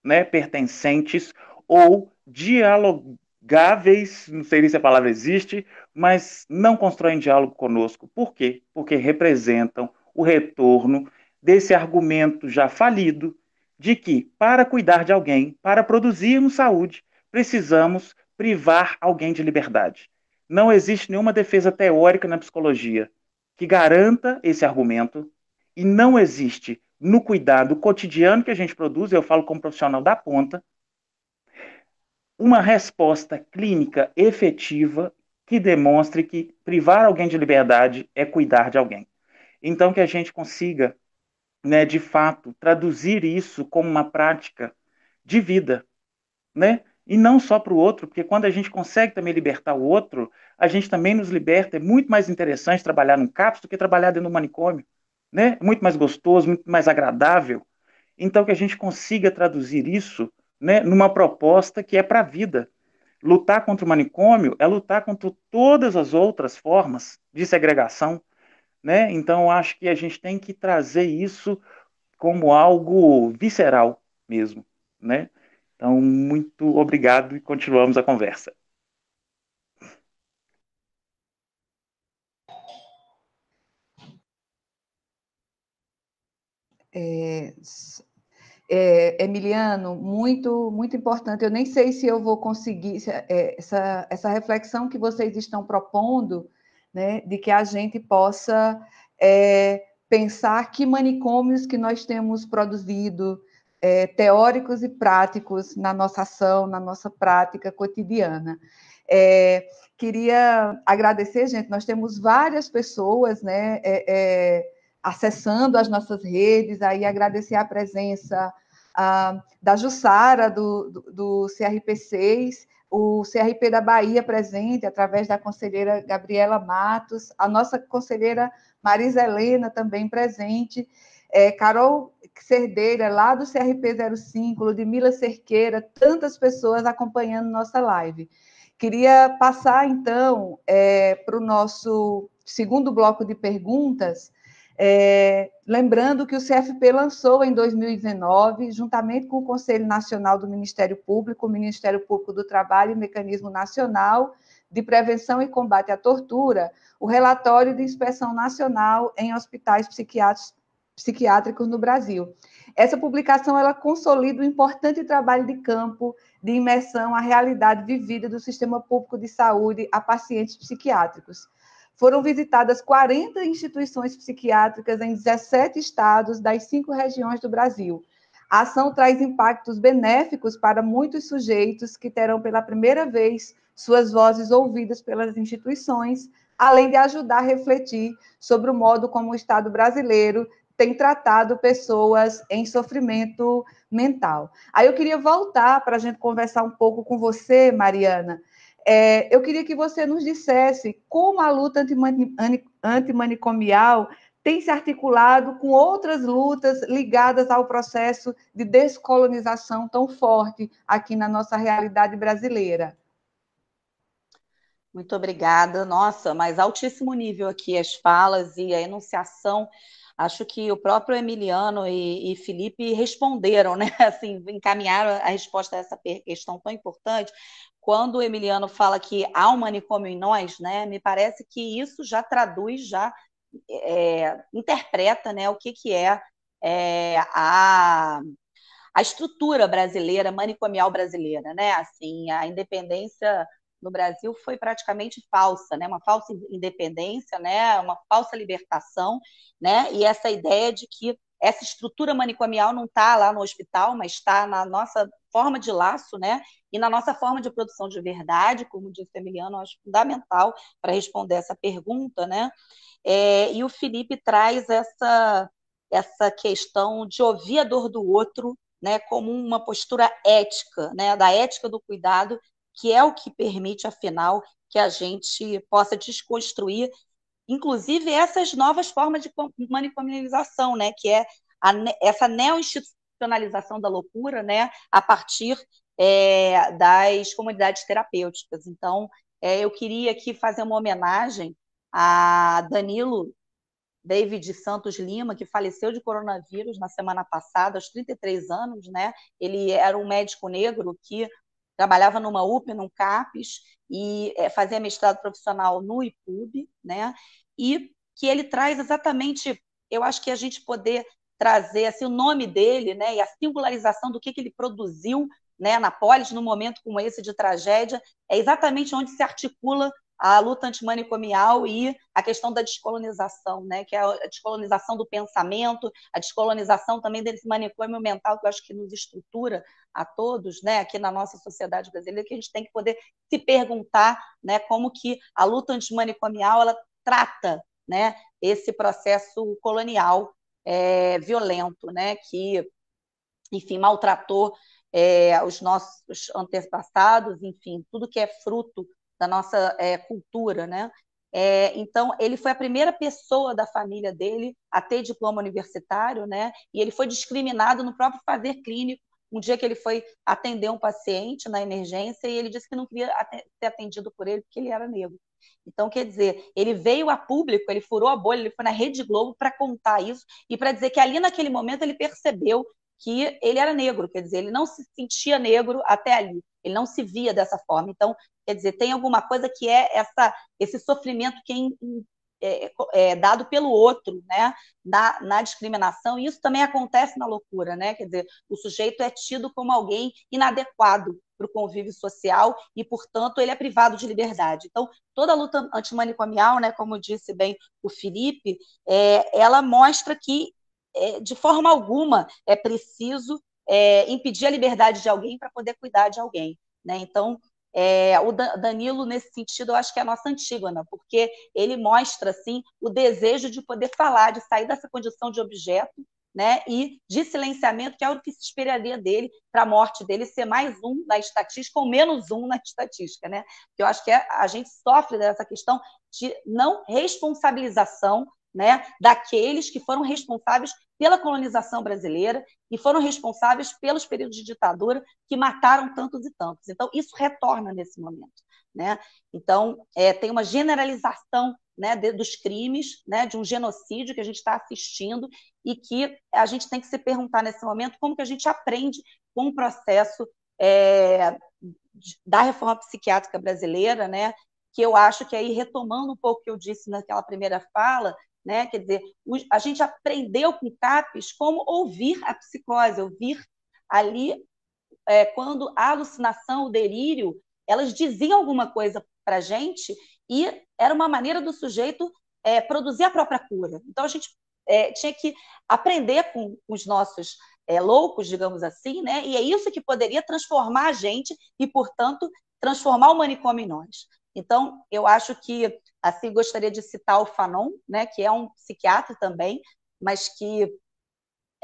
né, pertencentes ou dialogáveis, não sei se a palavra existe, mas não constroem diálogo conosco. Por quê? Porque representam o retorno desse argumento já falido de que, para cuidar de alguém, para produzirmos saúde, precisamos privar alguém de liberdade. Não existe nenhuma defesa teórica na psicologia que garanta esse argumento e não existe no cuidado cotidiano que a gente produz, eu falo como profissional da ponta, uma resposta clínica efetiva que demonstre que privar alguém de liberdade é cuidar de alguém. Então que a gente consiga né, de fato, traduzir isso como uma prática de vida, né? E não só para o outro, porque quando a gente consegue também libertar o outro, a gente também nos liberta. É muito mais interessante trabalhar num CAPS do que trabalhar dentro do manicômio, né? É muito mais gostoso, muito mais agradável. Então que a gente consiga traduzir isso, né, numa proposta que é para a vida. Lutar contra o manicômio é lutar contra todas as outras formas de segregação, né? Então, acho que a gente tem que trazer isso como algo visceral mesmo. Né? Então, muito obrigado e continuamos a conversa. É, é, Emiliano, muito muito importante. Eu nem sei se eu vou conseguir é, essa, essa reflexão que vocês estão propondo né, de que a gente possa é, pensar que manicômios que nós temos produzido, é, teóricos e práticos, na nossa ação, na nossa prática cotidiana. É, queria agradecer, gente, nós temos várias pessoas né, é, é, acessando as nossas redes, aí agradecer a presença a, ah, da Jussara, do, do, do CRP6, o CRP da Bahia presente, através da conselheira Gabriela Matos, a nossa conselheira Marisa Helena também presente, é, Carol Cerdeira, lá do CRP 05, Ludmila Cerqueira, tantas pessoas acompanhando nossa live. Queria passar, então, é, para o nosso segundo bloco de perguntas, é, lembrando que o CFP lançou em 2019, juntamente com o Conselho Nacional do Ministério Público, o Ministério Público do Trabalho e o Mecanismo Nacional de Prevenção e Combate à Tortura, o relatório de inspeção nacional em hospitais psiquiátricos no Brasil. Essa publicação ela consolida um importante trabalho de campo de imersão à realidade vivida do sistema público de saúde a pacientes psiquiátricos. Foram visitadas 40 instituições psiquiátricas em 17 estados das cinco regiões do Brasil. A ação traz impactos benéficos para muitos sujeitos que terão pela primeira vez suas vozes ouvidas pelas instituições, além de ajudar a refletir sobre o modo como o Estado brasileiro tem tratado pessoas em sofrimento mental. Aí eu queria voltar para a gente conversar um pouco com você, Mariana, é, eu queria que você nos dissesse como a luta antimanicomial tem se articulado com outras lutas ligadas ao processo de descolonização tão forte aqui na nossa realidade brasileira. Muito obrigada. Nossa, mas altíssimo nível aqui as falas e a enunciação. Acho que o próprio Emiliano e, e Felipe responderam, né? [LAUGHS] Assim, encaminharam a resposta a essa questão tão importante, quando o Emiliano fala que há um manicômio em nós, né, me parece que isso já traduz, já é, interpreta né, o que, que é, é a, a estrutura brasileira, manicomial brasileira, né? Assim, a independência no Brasil foi praticamente falsa, né? Uma falsa independência, né? Uma falsa libertação, né? E essa ideia de que essa estrutura manicomial não está lá no hospital, mas está na nossa forma de laço, né? E na nossa forma de produção de verdade, como disse o Emiliano, acho fundamental para responder essa pergunta, né? É, e o Felipe traz essa essa questão de ouvir a dor do outro, né? Como uma postura ética, né? Da ética do cuidado, que é o que permite, afinal, que a gente possa desconstruir inclusive essas novas formas de manicomialização, né, que é a, essa neo-institucionalização da loucura, né, a partir é, das comunidades terapêuticas. Então, é, eu queria aqui fazer uma homenagem a Danilo David Santos Lima, que faleceu de coronavírus na semana passada, aos 33 anos, né? Ele era um médico negro que trabalhava numa UP, num CAPES, e é, fazia mestrado profissional no IPUB, né? E que ele traz exatamente, eu acho que a gente poder trazer assim, o nome dele, né, e a singularização do que, que ele produziu, né, na Polis, num momento como esse de tragédia, é exatamente onde se articula a luta antimanicomial e a questão da descolonização, né? que é a descolonização do pensamento, a descolonização também desse manicômio mental que eu acho que nos estrutura a todos, né? aqui na nossa sociedade brasileira, que a gente tem que poder se perguntar né? como que a luta antimanicomial ela trata né? esse processo colonial é, violento, né? que, enfim, maltratou é, os nossos antepassados, enfim, tudo que é fruto da nossa é, cultura, né? É, então, ele foi a primeira pessoa da família dele a ter diploma universitário, né? E ele foi discriminado no próprio fazer clínico. Um dia que ele foi atender um paciente na emergência e ele disse que não queria ser atendido por ele porque ele era negro. Então, quer dizer, ele veio a público, ele furou a bolha, ele foi na Rede Globo para contar isso e para dizer que ali naquele momento ele percebeu que ele era negro, quer dizer, ele não se sentia negro até ali. Ele não se via dessa forma. Então, quer dizer, tem alguma coisa que é essa, esse sofrimento que é, é, é, é dado pelo outro, né? Na, na discriminação. E isso também acontece na loucura, né? Quer dizer, o sujeito é tido como alguém inadequado para o convívio social e, portanto, ele é privado de liberdade. Então, toda a luta antimanicomial, né, como disse bem o Felipe, é, ela mostra que, é, de forma alguma, é preciso é, impedir a liberdade de alguém para poder cuidar de alguém. Né? Então, é, o Danilo, nesse sentido, eu acho que é a nossa Antígona, né? porque ele mostra assim, o desejo de poder falar, de sair dessa condição de objeto né, e de silenciamento, que é o que se esperaria dele para a morte dele ser mais um na estatística ou menos um na estatística. Né? Porque eu acho que é, a gente sofre dessa questão de não responsabilização né, daqueles que foram responsáveis pela colonização brasileira e foram responsáveis pelos períodos de ditadura que mataram tantos e tantos. Então, isso retorna nesse momento. Né? Então, é, tem uma generalização né, de, dos crimes, né, de um genocídio que a gente está assistindo e que a gente tem que se perguntar nesse momento como que a gente aprende com o processo é, da reforma psiquiátrica brasileira, né, que eu acho que aí, retomando um pouco o que eu disse naquela primeira fala, né? Quer dizer, a gente aprendeu com capes como ouvir a psicose, ouvir ali é, quando a alucinação, o delírio, elas diziam alguma coisa para a gente e era uma maneira do sujeito é, produzir a própria cura. Então a gente é, tinha que aprender com, com os nossos é, loucos, digamos assim, né? e é isso que poderia transformar a gente e, portanto, transformar o manicômio em nós. Então, eu acho que, assim, gostaria de citar o Fanon, né, que é um psiquiatra também, mas que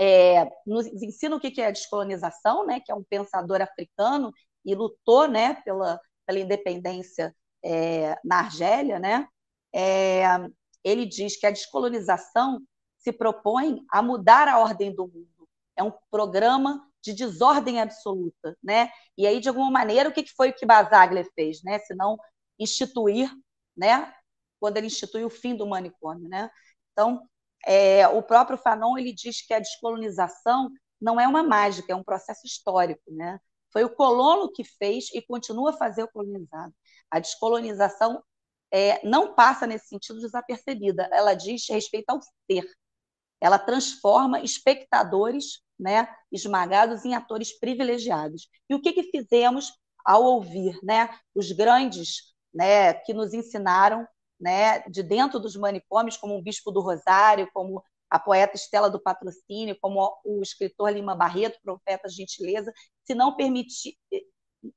é, nos ensina o que é a descolonização, né, que é um pensador africano e lutou né, pela, pela independência é, na Argélia. Né? É, ele diz que a descolonização se propõe a mudar a ordem do mundo. É um programa de desordem absoluta, né? E aí, de alguma maneira, o que foi o que Basaglia fez, né? senão instituir, né? quando ele institui o fim do manicômio. Né? Então, é, o próprio Fanon ele diz que a descolonização não é uma mágica, é um processo histórico. Né? Foi o colono que fez e continua a fazer o colonizado. A descolonização é, não passa nesse sentido desapercebida. Ela diz respeito ao ser. Ela transforma espectadores né, esmagados em atores privilegiados. E o que, que fizemos ao ouvir né, os grandes né, que nos ensinaram né, de dentro dos manicômios, como o Bispo do Rosário, como a poeta Estela do Patrocínio, como o escritor Lima Barreto, Profeta Gentileza, se não permitir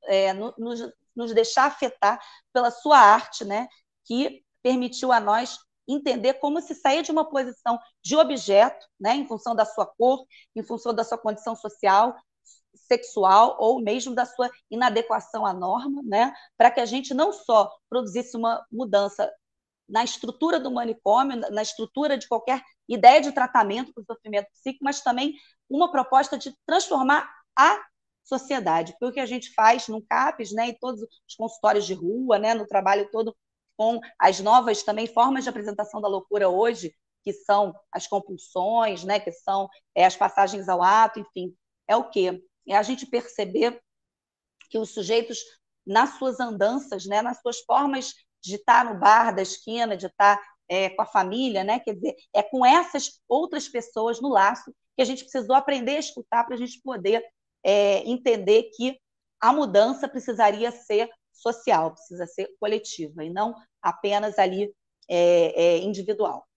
é, nos, nos deixar afetar pela sua arte, né, que permitiu a nós entender como se sair de uma posição de objeto, né, em função da sua cor, em função da sua condição social, sexual ou mesmo da sua inadequação à norma, né? para que a gente não só produzisse uma mudança na estrutura do manicômio, na estrutura de qualquer ideia de tratamento para o sofrimento psíquico, mas também uma proposta de transformar a sociedade, porque o que a gente faz no CAPES, né, em todos os consultórios de rua, né, no trabalho todo com as novas também formas de apresentação da loucura hoje, que são as compulsões, né, que são é, as passagens ao ato, enfim, é o quê? é a gente perceber que os sujeitos, nas suas andanças, né, nas suas formas de estar no bar da esquina, de estar é, com a família, né, quer dizer, é com essas outras pessoas no laço que a gente precisou aprender a escutar para a gente poder é, entender que a mudança precisaria ser social, precisa ser coletiva e não apenas ali é, é individual.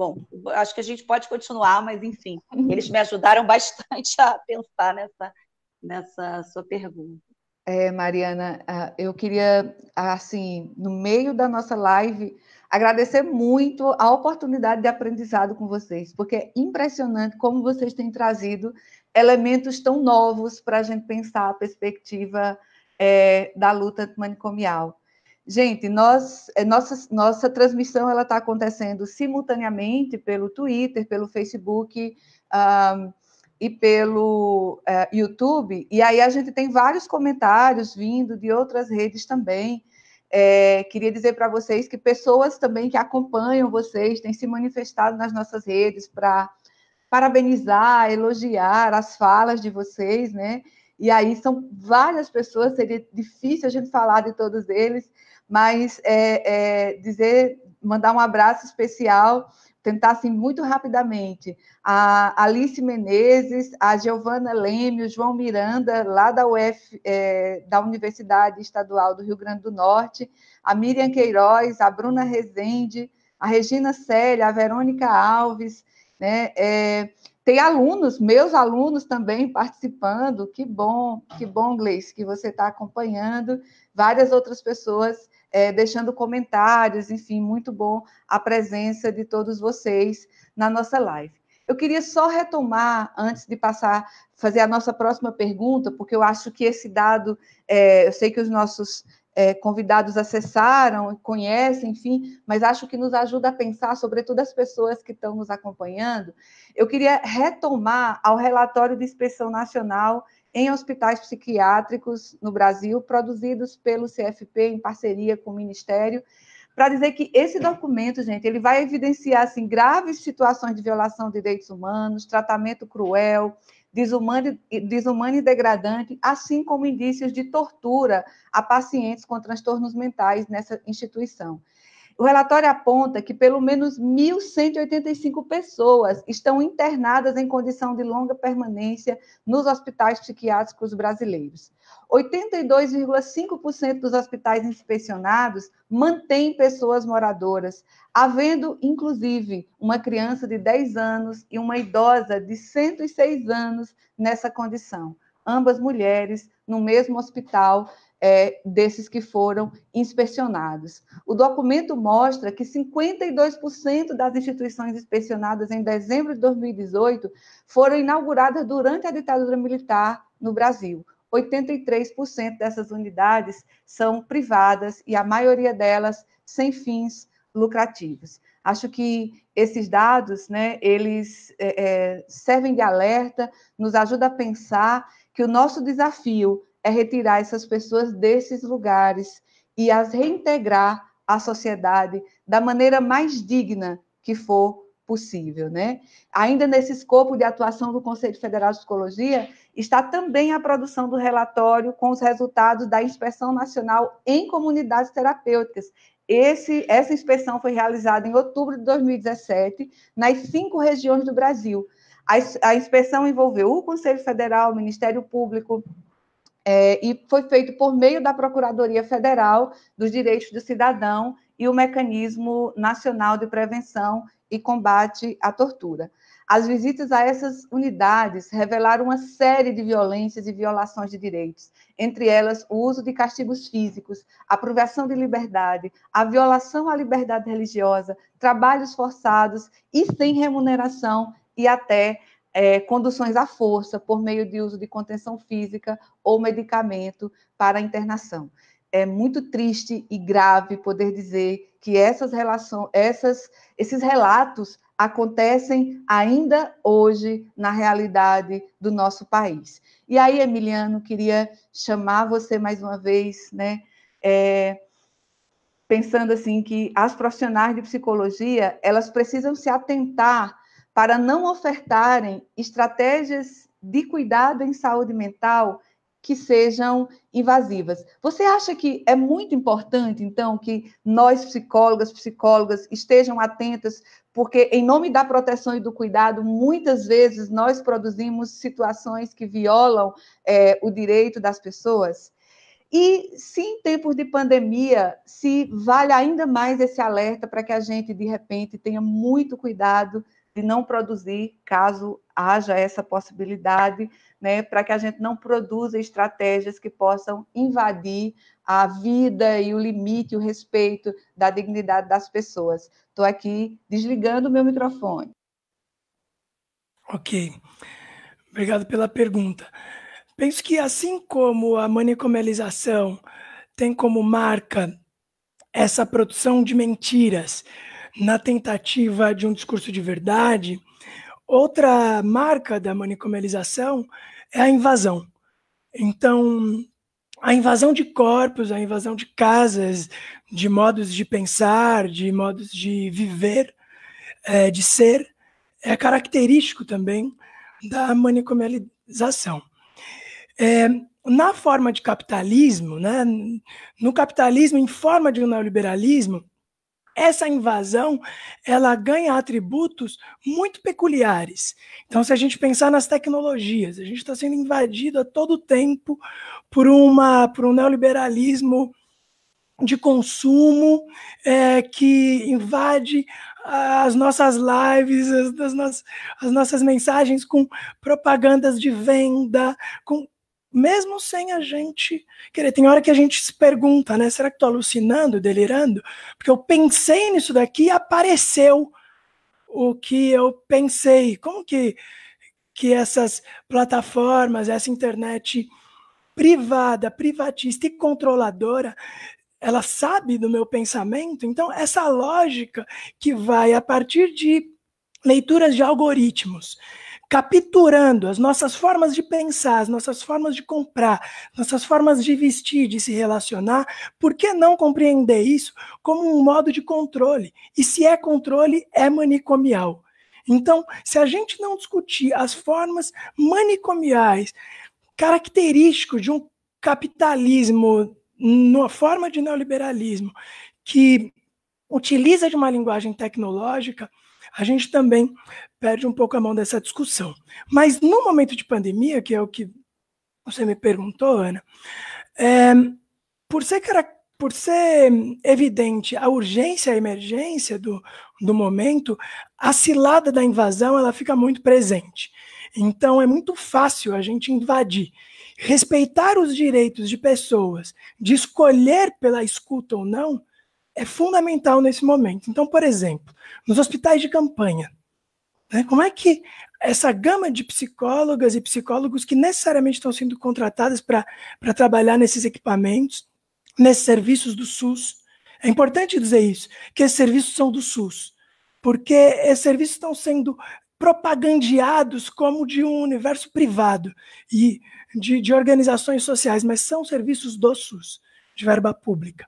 Bom, acho que a gente pode continuar, mas enfim, eles me ajudaram [LAUGHS] bastante a pensar nessa, nessa sua pergunta. É, Mariana, ah, eu queria, ah, assim, no meio da nossa live, agradecer muito a oportunidade de aprendizado com vocês, porque é impressionante como vocês têm trazido elementos tão novos para a gente pensar a perspectiva é, da luta antimanicomial. Gente, nós, é, nossa, nossa transmissão ela está acontecendo simultaneamente pelo Twitter, pelo Facebook um, e pelo uh, YouTube. E aí a gente tem vários comentários vindo de outras redes também. É, queria dizer para vocês que pessoas também que acompanham vocês têm se manifestado nas nossas redes para parabenizar, elogiar as falas de vocês, né? E aí são várias pessoas, seria difícil a gente falar de todos eles, mas é, é, dizer, mandar um abraço especial, tentar assim muito rapidamente, a Alice Menezes, a Giovana Leme, o João Miranda, lá da UF, é, da Universidade Estadual do Rio Grande do Norte, a Miriam Queiroz, a Bruna Rezende, a Regina Célia, a Verônica Alves, né? É, tem alunos, meus alunos também participando. Que bom, que bom, Gleice, que você está acompanhando. Várias outras pessoas é, deixando comentários, enfim, muito bom a presença de todos vocês na nossa live. Eu queria só retomar, antes de passar, fazer a nossa próxima pergunta, porque eu acho que esse dado, é, eu sei que os nossos é, convidados acessaram, conhecem, enfim, mas acho que nos ajuda a pensar, sobretudo as pessoas que estão nos acompanhando. Eu queria retomar ao relatório de inspeção nacional em hospitais psiquiátricos no Brasil, produzidos pelo CFP em parceria com o Ministério, para dizer que esse documento, gente, ele vai evidenciar assim, graves situações de violação de direitos humanos, tratamento cruel, desumano, desumano e degradante, assim como indícios de tortura a pacientes com transtornos mentais nessa instituição. O relatório aponta que pelo menos 1.185 pessoas estão internadas em condição de longa permanência nos hospitais psiquiátricos brasileiros. 82,5% dos hospitais inspecionados mantêm pessoas moradoras, havendo inclusive uma criança de 10 anos e uma idosa de 106 anos nessa condição, ambas mulheres no mesmo hospital é, desses que foram inspecionados. O documento mostra que 52% das instituições inspecionadas em dezembro de 2018 foram inauguradas durante a ditadura militar no Brasil. 83% dessas unidades são privadas e a maioria delas sem fins lucrativos. Acho que esses dados, né, eles é, é servem de alerta, nos ajuda a pensar que o nosso desafio é retirar essas pessoas desses lugares e as reintegrar à sociedade da maneira mais digna que for possível, né? Ainda nesse escopo de atuação do Conselho Federal de Psicologia está também a produção do relatório com os resultados da inspeção nacional em comunidades terapêuticas. Esse, essa inspeção foi realizada em outubro de 2017 nas cinco regiões do Brasil. a, a inspeção envolveu o Conselho Federal, o Ministério Público, é, e foi feito por meio da Procuradoria Federal dos Direitos do Cidadão e o Mecanismo Nacional de Prevenção e Combate à Tortura. As visitas a essas unidades revelaram uma série de violências e violações de direitos, entre elas o uso de castigos físicos, a privação de liberdade, a violação à liberdade religiosa, trabalhos forçados e sem remuneração e até é, conduções à força por meio de uso de contenção física ou medicamento para internação. É muito triste e grave poder dizer que essas relações, essas, esses relatos acontecem ainda hoje na realidade do nosso país. E aí, Emiliano, queria chamar você mais uma vez, né? É, pensando assim que as profissionais de psicologia elas precisam se atentar para não ofertarem estratégias de cuidado em saúde mental que sejam invasivas. Você acha que é muito importante, então, que nós, psicólogas, psicólogas, estejam atentas, porque, em nome da proteção e do cuidado, muitas vezes nós produzimos situações que violam é, o direito das pessoas? E se em tempos de pandemia, se vale ainda mais esse alerta para que a gente, de repente, tenha muito cuidado de não produzir, caso haja essa possibilidade, né, para que a gente não produza estratégias que possam invadir a vida e o limite, o respeito da dignidade das pessoas. Estou aqui desligando o meu microfone. Ok. Obrigado pela pergunta. Penso que assim como a manicomialização tem como marca essa produção de mentiras, na tentativa de um discurso de verdade. Outra marca da manicomialização é a invasão. Então, a invasão de corpos, a invasão de casas, de modos de pensar, de modos de viver, é, de ser, é característico também da manicomialização. É, na forma de capitalismo, né, no capitalismo, em forma de um neoliberalismo, essa invasão ela ganha atributos muito peculiares. Então, se a gente pensar nas tecnologias, a gente está sendo invadido a todo tempo por, uma, por um neoliberalismo de consumo é, que invade as nossas lives, as, as, nossas, as nossas mensagens com propagandas de venda, com mesmo sem a gente querer. Tem hora que a gente se pergunta, né? Será que estou alucinando, delirando? Porque eu pensei nisso daqui e apareceu o que eu pensei. Como que, que essas plataformas, essa internet privada, privatista e controladora, ela sabe do meu pensamento? Então, essa lógica que vai a partir de leituras de algoritmos capturando as nossas formas de pensar, as nossas formas de comprar, nossas formas de vestir, de se relacionar, por que não compreender isso como um modo de controle? E se é controle, é manicomial. Então, se a gente não discutir as formas manicomiais, característico de um capitalismo, numa forma de neoliberalismo, que utiliza de uma linguagem tecnológica, a gente também perde um pouco a mão dessa discussão. Mas no momento de pandemia, que é o que você me perguntou, Ana, é, por, ser, por ser evidente a urgência, a emergência do, do momento, a cilada da invasão ela fica muito presente. Então é muito fácil a gente invadir. Respeitar os direitos de pessoas, de escolher pela escuta ou não, é fundamental nesse momento. Então, por exemplo, nos hospitais de campanha, né? Como é que essa gama de psicólogas e psicólogos que necessariamente estão sendo contratadas para trabalhar nesses equipamentos, nesses serviços do SUS. É importante dizer isso, que esses serviços são do SUS, porque esses serviços estão sendo propagandeados como de um universo privado e de, de organizações sociais, mas são serviços do SUS, de verba pública.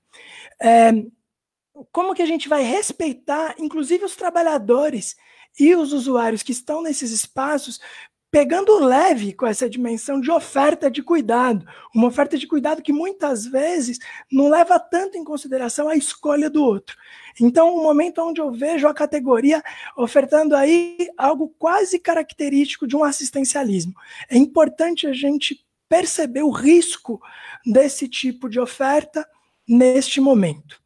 É, como que a gente vai respeitar, inclusive, os trabalhadores e os usuários que estão nesses espaços pegando leve com essa dimensão de oferta de cuidado, uma oferta de cuidado que muitas vezes não leva tanto em consideração a escolha do outro. Então, o um momento onde eu vejo a categoria ofertando aí algo quase característico de um assistencialismo. É importante a gente perceber o risco desse tipo de oferta neste momento.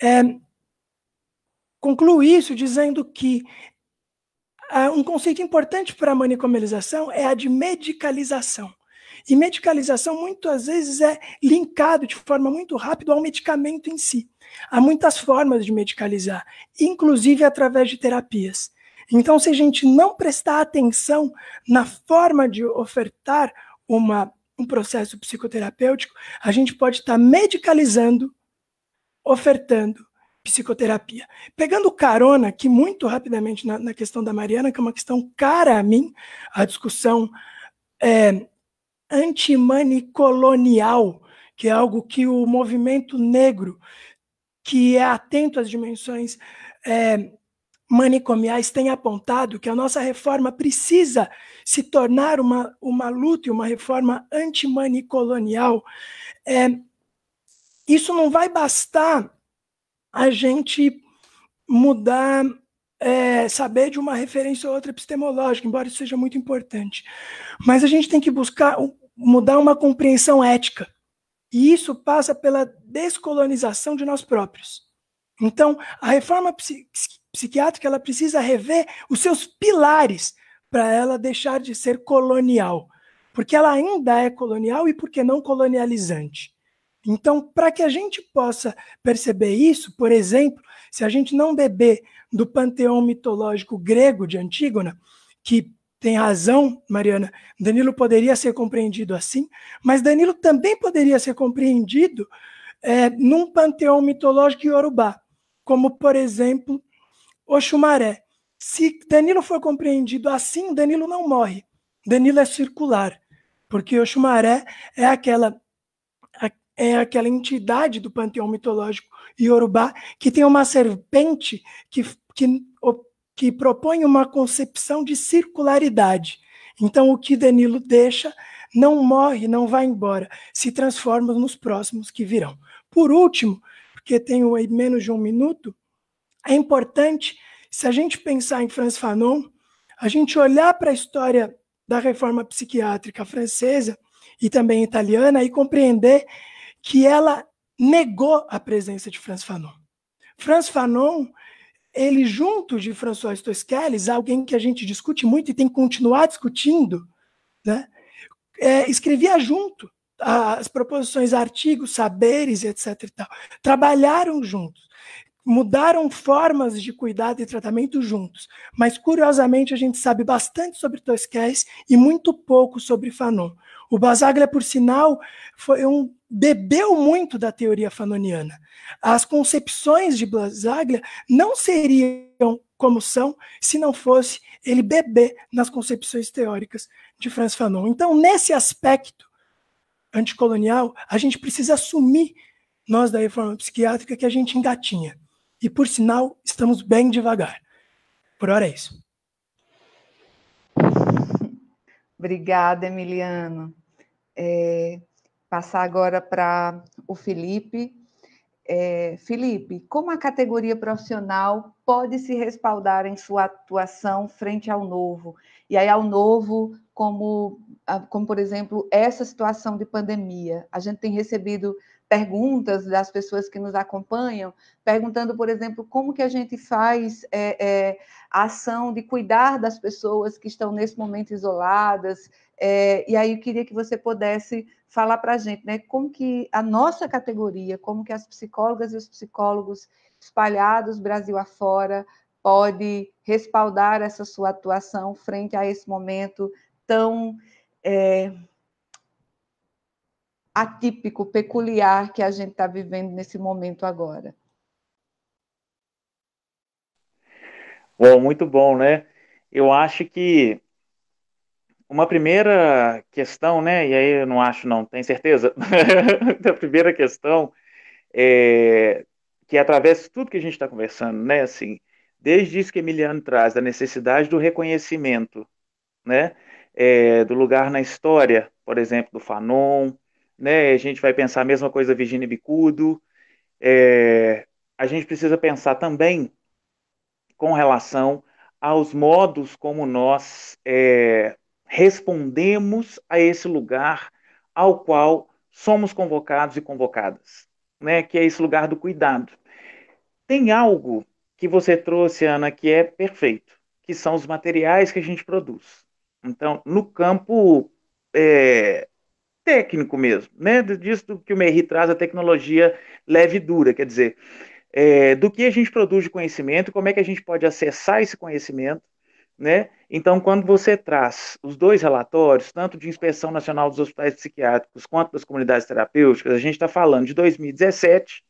É, concluo isso dizendo que ah, um conceito importante para a manicomialização é a de medicalização. E medicalização muitas vezes é linkado de forma muito rápida ao medicamento em si. Há muitas formas de medicalizar, inclusive através de terapias. Então, se a gente não prestar atenção na forma de ofertar uma, um processo psicoterapêutico, a gente pode estar tá medicalizando, ofertando psicoterapia. Pegando carona aqui muito rapidamente na, na, questão da Mariana, que é uma questão cara a mim, a discussão é, antimanicolonial, que é algo que o movimento negro, que é atento às dimensões é, manicomiais, tem apontado, que a nossa reforma precisa se tornar uma, uma luta e uma reforma antimanicolonial. É, isso não vai bastar a gente mudar, é, saber de uma referência ou outra epistemológica, embora isso seja muito importante. Mas a gente tem que buscar mudar uma compreensão ética. E isso passa pela descolonização de nós próprios. Então, a reforma psiquiátrica ela precisa rever os seus pilares para ela deixar de ser colonial, porque ela ainda é colonial e porque não colonializante. Então, para que a gente possa perceber isso, por exemplo, se a gente não beber do panteão mitológico grego de Antígona, que tem razão, Mariana, Danilo poderia ser compreendido assim, mas Danilo também poderia ser compreendido é, num panteão mitológico iorubá, como, por exemplo, Oxumaré. Se Danilo for compreendido assim, Danilo não morre. Danilo é circular, porque Oxumaré é aquela é aquela entidade do panteão mitológico iorubá que tem uma serpente que, que, que propõe uma concepção de circularidade. Então, o que Danilo deixa não morre, não vai embora, se transforma nos próximos que virão. Por último, porque tenho aí menos de um minuto, é importante, se a gente pensar em Franz Fanon, a gente olhar para a história da reforma psiquiátrica francesa e também italiana e compreender que ela negou a presença de Franz Fanon. Franz Fanon, ele junto de François Tosquelles, alguém que a gente discute muito e tem que continuar discutindo, né, é, escrevia junto as proposições, artigos, saberes, etc. E tal. Trabalharam juntos, mudaram formas de cuidado e tratamento juntos. Mas, curiosamente, a gente sabe bastante sobre Tosquelles e muito pouco sobre Fanon. O Basaglia, por sinal, foi um bebeu muito da teoria fanoniana. As concepções de Blasaglia não seriam como são se não fosse ele beber nas concepções teóricas de Franz Fanon. Então, nesse aspecto anticolonial, a gente precisa assumir, nós da reforma psiquiátrica, que a gente engatinha. E, por sinal, estamos bem devagar. Por hora é isso. Obrigada, Emiliano. É, Passar agora para o Felipe. É, Felipe, como a categoria profissional pode se respaldar em sua atuação frente ao novo? E aí, ao novo, como, ah, como por exemplo, essa situação de pandemia. A gente tem recebido perguntas das pessoas que nos acompanham, perguntando, por exemplo, como que a gente faz é, é, a ação de cuidar das pessoas que estão nesse momento isoladas. É, e aí eu queria que você pudesse falar para a gente, né? Como que a nossa categoria, como que as psicólogas e os psicólogos espalhados Brasil afora pode respaldar essa sua atuação frente a esse momento tão é, atípico, peculiar que a gente está vivendo nesse momento agora. Bom, muito bom, né? Eu acho que uma primeira questão, né? E aí eu não acho, não, tenho certeza. [LAUGHS] a primeira questão é que é através de tudo que a gente está conversando, né? Assim, desde isso que Emiliano traz, da necessidade do reconhecimento, né? É, do lugar na história, por exemplo, do Fanon, né? A gente vai pensar a mesma coisa da Virginia Bicudo. É, a gente precisa pensar também com relação aos modos como nós é, respondemos a esse lugar ao qual somos convocados e convocadas, né? Que é esse lugar do cuidado. Tem algo que você trouxe, Ana, que é perfeito, que são os materiais que a gente produz. Então, no campo é, técnico mesmo, né? Disso que o Merri traz, a tecnologia leve e dura, quer dizer, é, do que a gente produz de conhecimento, como é que a gente pode acessar esse conhecimento, né? Então, quando você traz os dois relatórios, tanto de Inspeção Nacional dos Hospitais Psiquiátricos quanto das comunidades terapêuticas, a gente está falando de 2017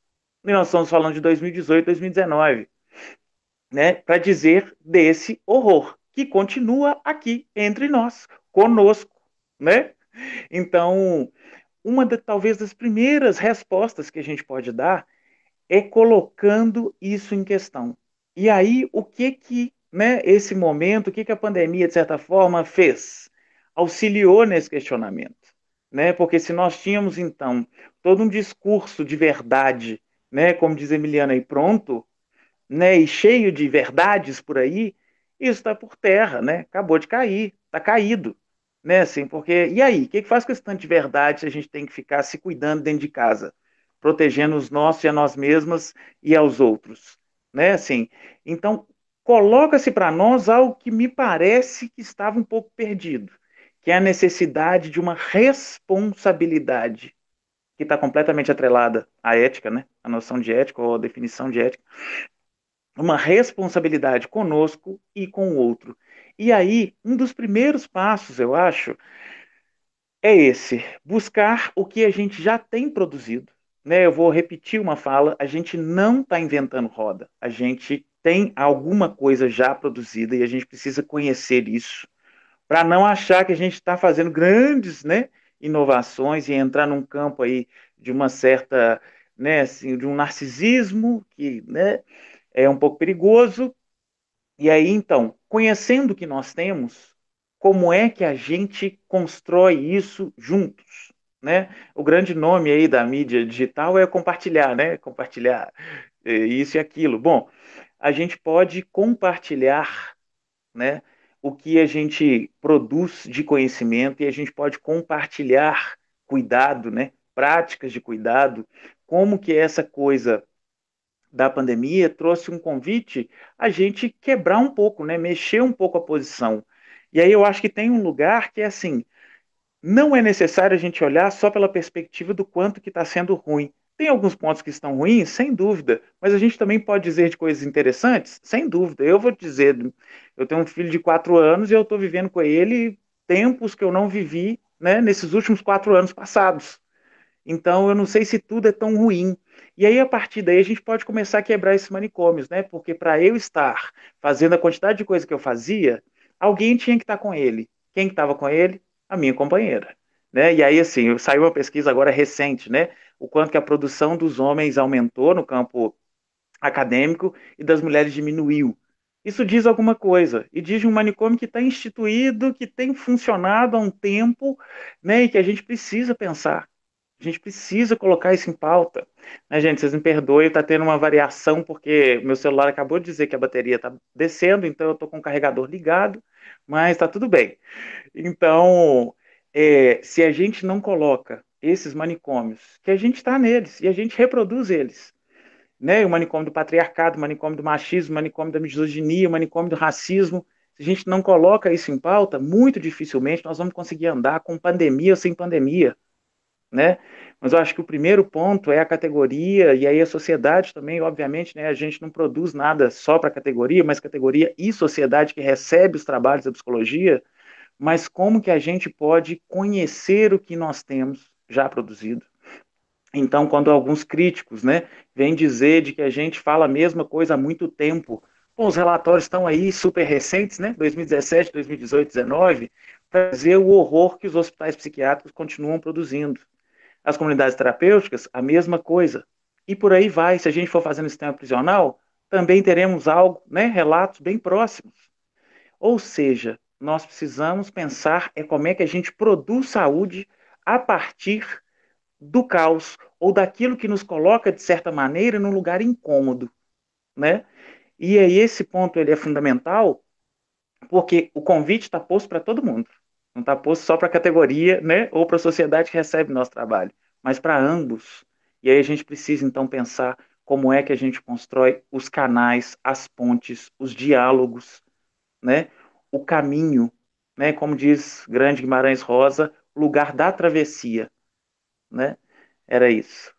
e nós estamos falando de 2018, 2019, né? Para dizer desse horror que continua aqui entre nós, conosco, né? Então, uma talvez das primeiras respostas que a gente pode dar é colocando isso em questão. E aí, o que que né, esse momento, o que, que a pandemia, de certa forma, fez? Auxiliou nesse questionamento. Né? Porque se nós tínhamos, então, todo um discurso de verdade, né, como diz Emiliana aí, pronto, né, e cheio de verdades por aí, isso está por terra, né? acabou de cair, está caído. Né, assim, porque e aí? O que, que faz com esse tanto de verdade se a gente tem que ficar se cuidando dentro de casa, protegendo os nossos e a nós mesmas e aos outros? Né, assim, então, coloca-se para nós algo que me parece que estava um pouco perdido, que é a necessidade de uma responsabilidade que está completamente atrelada à ética, né? A noção de ética ou a definição de ética, uma responsabilidade conosco e com o outro. E aí, um dos primeiros passos, eu acho, é esse: buscar o que a gente já tem produzido. Né? Eu vou repetir uma fala: a gente não está inventando roda, a gente tem alguma coisa já produzida e a gente precisa conhecer isso para não achar que a gente está fazendo grandes, né? inovações e entrar num campo aí de uma certa, né, assim, de um narcisismo que, né, é um pouco perigoso, e aí, então, conhecendo o que nós temos, como é que a gente constrói isso juntos? Né? O grande nome aí da mídia digital é compartilhar, né? Compartilhar eh, isso e aquilo. Bom, a gente pode compartilhar, né? O que a gente produz de conhecimento e a gente pode compartilhar cuidado, né? Práticas de cuidado, como que essa coisa da pandemia trouxe um convite a gente quebrar um pouco, né? Mexer um pouco a posição. E aí eu acho que tem um lugar que é assim, não é necessário a gente olhar só pela perspectiva do quanto que está sendo ruim. Tem alguns pontos que estão ruins, sem dúvida, mas a gente também pode dizer de coisas interessantes, sem dúvida. Eu vou dizer, eu tenho um filho de quatro anos e eu estou vivendo com ele tempos que eu não vivi né, nesses últimos quatro anos passados. Então, eu não sei se tudo é tão ruim. E aí, a partir daí, a gente pode começar a quebrar esses manicômios, né? Porque para eu estar fazendo a quantidade de coisa que eu fazia, alguém tinha que estar tá com ele. Quem estava com ele? A minha companheira. Né? E aí, assim, saiu uma pesquisa agora recente, né? O quanto que a produção dos homens aumentou no campo acadêmico e das mulheres diminuiu. Isso diz alguma coisa, e diz um manicômio que está instituído, que tem funcionado há um tempo, né, e que a gente precisa pensar a gente precisa colocar isso em pauta. Né, gente, vocês me perdoem, tá tendo uma variação, porque meu celular acabou de dizer que a bateria tá descendo, então eu tô com o carregador ligado, mas tá tudo bem. Então, é, se a gente não coloca esses manicômios, que a gente está neles e a gente reproduz eles. Né? O manicômio do patriarcado, o manicômio do machismo, o manicômio da misoginia, o manicômio do racismo. Se a gente não coloca isso em pauta, muito dificilmente nós vamos conseguir andar com pandemia ou sem pandemia né? Mas eu acho que o primeiro ponto é a categoria e aí a sociedade também, obviamente, né? A gente não produz nada só para a categoria, mas categoria e sociedade que recebe os trabalhos da psicologia, mas como que a gente pode conhecer o que nós temos já produzido? Então, quando alguns críticos, né, vêm dizer de que a gente fala a mesma coisa há muito tempo, Bom, os relatórios estão aí super recentes, né? 2017, 2018, 2019, para dizer o horror que os hospitais psiquiátricos continuam produzindo. As comunidades terapêuticas, a mesma coisa. E por aí vai, se a gente for fazendo sistema prisional, também teremos algo, né, relatos bem próximos. Ou seja, nós precisamos pensar é como é que a gente produz saúde a partir do caos ou daquilo que nos coloca de certa maneira num lugar incômodo, né? E aí esse ponto ele é fundamental porque o convite está posto para todo mundo. Não está posto só para a categoria, né? Ou para a sociedade que recebe nosso trabalho, mas para ambos. E aí a gente precisa então pensar como é que a gente constrói os canais, as pontes, os diálogos, né? O caminho, né? Como diz Grande Guimarães Rosa, lugar da travessia, né? Era isso.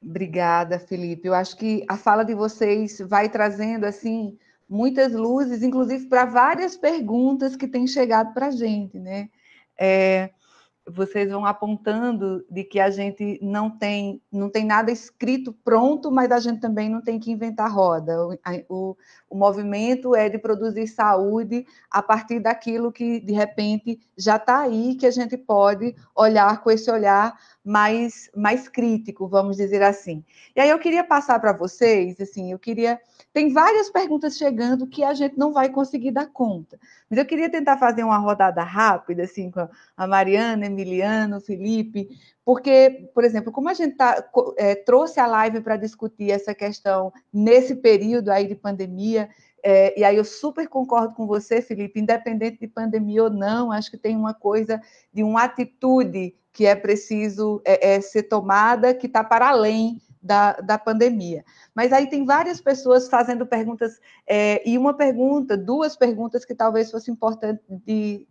Obrigada, Felipe. Eu acho que a fala de vocês vai trazendo assim muitas luzes, inclusive para várias perguntas que têm chegado para a gente, né? É, vocês vão apontando de que a gente não tem, não tem nada escrito pronto, mas a gente também não tem que inventar roda. O, o, o movimento é de produzir saúde a partir daquilo que, de repente, já está aí, que a gente pode olhar com esse olhar mais, mais crítico, vamos dizer assim. E aí eu queria passar para vocês, assim, eu queria. Tem várias perguntas chegando que a gente não vai conseguir dar conta. Mas eu queria tentar fazer uma rodada rápida, assim, com a Mariana, Emiliano, Felipe, porque, por exemplo, como a gente tá, é, trouxe a live para discutir essa questão nesse período aí de pandemia, é, e aí eu super concordo com você, Felipe, independente de pandemia ou não, acho que tem uma coisa de uma atitude que é preciso é, é, ser tomada, que está para além da, da pandemia. Mas aí tem várias pessoas fazendo perguntas, é, e uma pergunta, duas perguntas que talvez fosse importante de,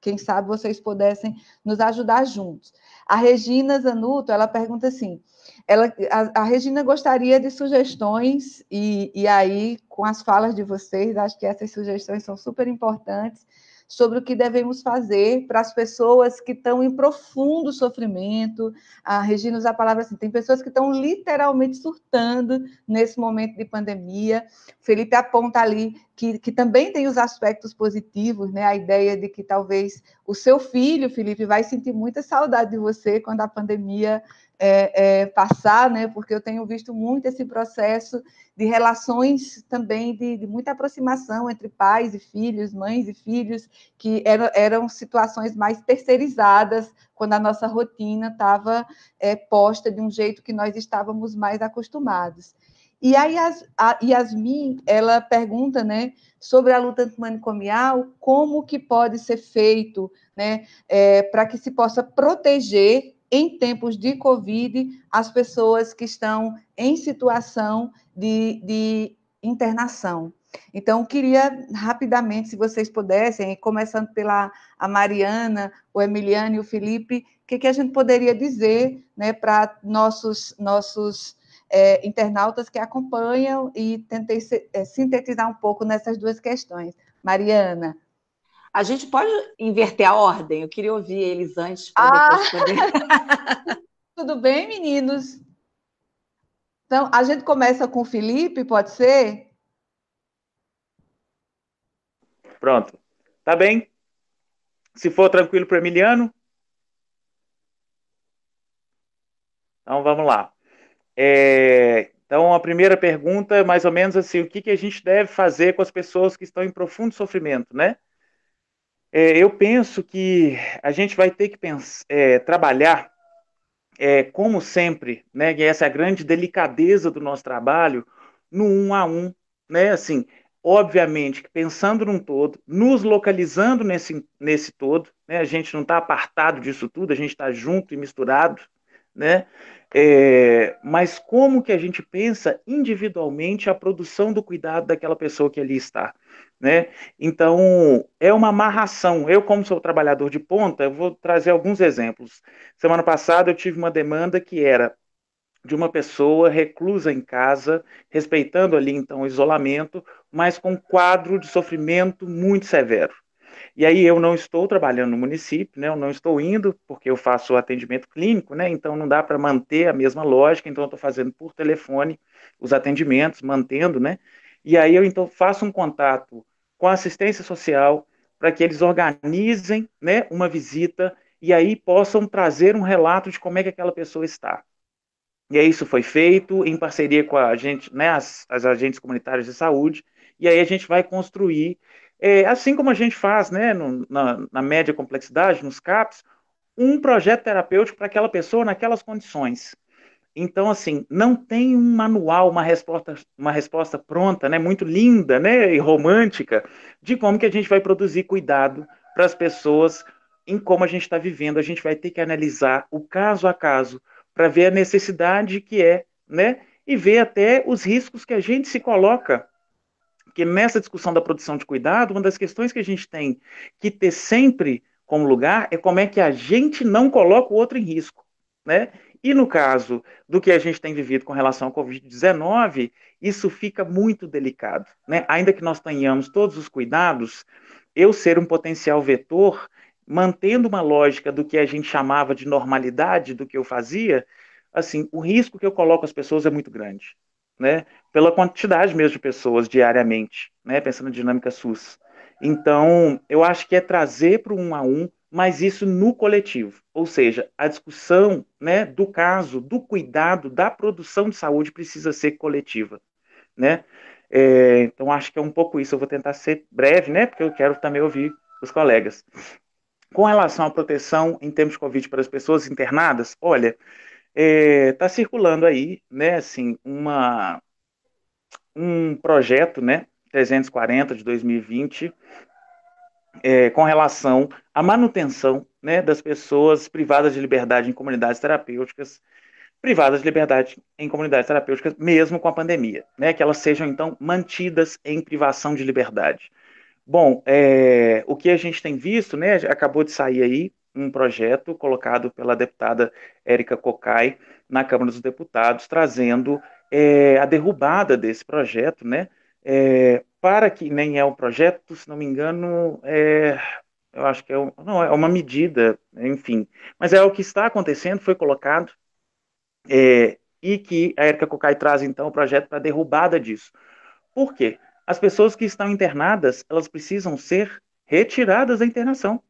quem sabe vocês pudessem nos ajudar juntos. A Regina Zanuto, ela pergunta assim, ela, a, a Regina gostaria de sugestões, e, e aí, com as falas de vocês, acho que essas sugestões são super importantes, sobre o que devemos fazer para as pessoas que estão em profundo sofrimento. A Regina usa a palavra assim: tem pessoas que estão literalmente surtando nesse momento de pandemia. O Felipe aponta ali que, que também tem os aspectos positivos, né? A ideia de que talvez o seu filho, Felipe, vai sentir muita saudade de você quando a pandemia é, é, passar, né? Porque eu tenho visto muito esse processo de relações também de, de, muita aproximação entre pais e filhos, mães e filhos, que eram, eram situações mais terceirizadas quando a nossa rotina estava é, posta de um jeito que nós estávamos mais acostumados. E aí a Yasmin, ela pergunta, né, sobre a luta antimanicomial, como que pode ser feito, né, é, para que se possa proteger em tempos de Covid, as pessoas que estão em situação de, de internação. Então, queria rapidamente, se vocês pudessem, começando pela a Mariana, o Emiliano e o Felipe, o que, que a gente poderia dizer né, para nossos, nossos é, internautas que acompanham e tentei se, é, sintetizar um pouco nessas duas questões. Mariana. A gente pode inverter a ordem? Eu queria ouvir eles antes para ah. depois poder. [LAUGHS] Tudo bem, meninos? Então, a gente começa com o Felipe, pode ser? Pronto. Tá bem? Se for tranquilo para o Emiliano? Então, vamos lá. É, então, a primeira pergunta é mais ou menos assim, o que, que a gente deve fazer com as pessoas que estão em profundo sofrimento, né? É, eu penso que a gente vai ter que pensar, é, trabalhar, é, como sempre, né, e essa é a grande delicadeza do nosso trabalho, no um a um, né, assim, obviamente que pensando num todo, nos localizando nesse, nesse todo, né, a gente não está apartado disso tudo, a gente está junto e misturado, né, é, mas como que a gente pensa individualmente a produção do cuidado daquela pessoa que ali está? Né? Então, é uma amarração. Eu, como sou trabalhador de ponta, vou trazer alguns exemplos. Semana passada eu tive uma demanda que era de uma pessoa reclusa em casa, respeitando ali então o isolamento, mas com um quadro de sofrimento muito severo. E aí eu não estou trabalhando no município, né? Eu não estou indo porque eu faço atendimento clínico, né? Então não dá para manter a mesma lógica, então eu estou fazendo por telefone os atendimentos, mantendo, né? E aí eu então faço um contato com a assistência social, para que eles organizem né, uma visita e aí possam trazer um relato de como é que aquela pessoa está. E aí isso foi feito em parceria com a gente, né, as, as agentes comunitárias de saúde, e aí a gente vai construir, é, assim como a gente faz né, no, na, na média complexidade, nos CAPs, um projeto terapêutico para aquela pessoa naquelas condições. Então, assim, não tem um manual, uma resposta, uma resposta pronta, né, muito linda né, e romântica, de como que a gente vai produzir cuidado para as pessoas em como a gente está vivendo. A gente vai ter que analisar o caso a caso para ver a necessidade que é, né? E ver até os riscos que a gente se coloca. Porque nessa discussão da produção de cuidado, uma das questões que a gente tem que ter sempre como lugar é como é que a gente não coloca o outro em risco, né? E no caso do que a gente tem vivido com relação ao Covid-19, isso fica muito delicado. Né? Ainda que nós tenhamos todos os cuidados, eu ser um potencial vetor, mantendo uma lógica do que a gente chamava de normalidade do que eu fazia, assim, o risco que eu coloco às pessoas é muito grande. Né? Pela quantidade mesmo de pessoas diariamente, né? pensando na dinâmica SUS. Então, eu acho que é trazer para um a um mas isso no coletivo. Ou seja, a discussão né, do caso, do cuidado, da produção de saúde precisa ser coletiva. Né? É, então, acho que é um pouco isso. Eu vou tentar ser breve, né, porque eu quero também ouvir os colegas. Com relação à proteção em termos de Covid para as pessoas internadas, olha, está é, tá circulando aí né, assim, uma, um projeto, né, 340 de 2020, é, com relação à manutenção né, das pessoas privadas de liberdade em comunidades terapêuticas, privadas de liberdade em comunidades terapêuticas, mesmo com a pandemia, né, que elas sejam então mantidas em privação de liberdade. Bom, é, o que a gente tem visto, né, acabou de sair aí um projeto colocado pela deputada Érica Cocai na Câmara dos Deputados, trazendo é, a derrubada desse projeto, né, é, para que nem é o projeto, se não me engano, é, eu acho que é, um, não, é uma medida, enfim. Mas é o que está acontecendo, foi colocado, é, e que a Erika Kokai traz, então, o projeto para derrubada disso. Por quê? As pessoas que estão internadas, elas precisam ser retiradas da internação.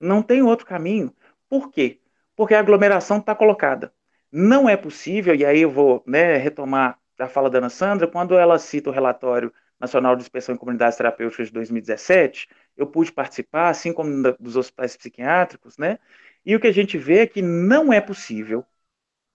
Não tem outro caminho. Por quê? Porque a aglomeração está colocada. Não é possível, e aí eu vou né, retomar da fala da Ana Sandra, quando ela cita o relatório Nacional de Inspeção em Comunidades Terapêuticas de 2017, eu pude participar, assim como dos hospitais psiquiátricos, né? E o que a gente vê é que não é possível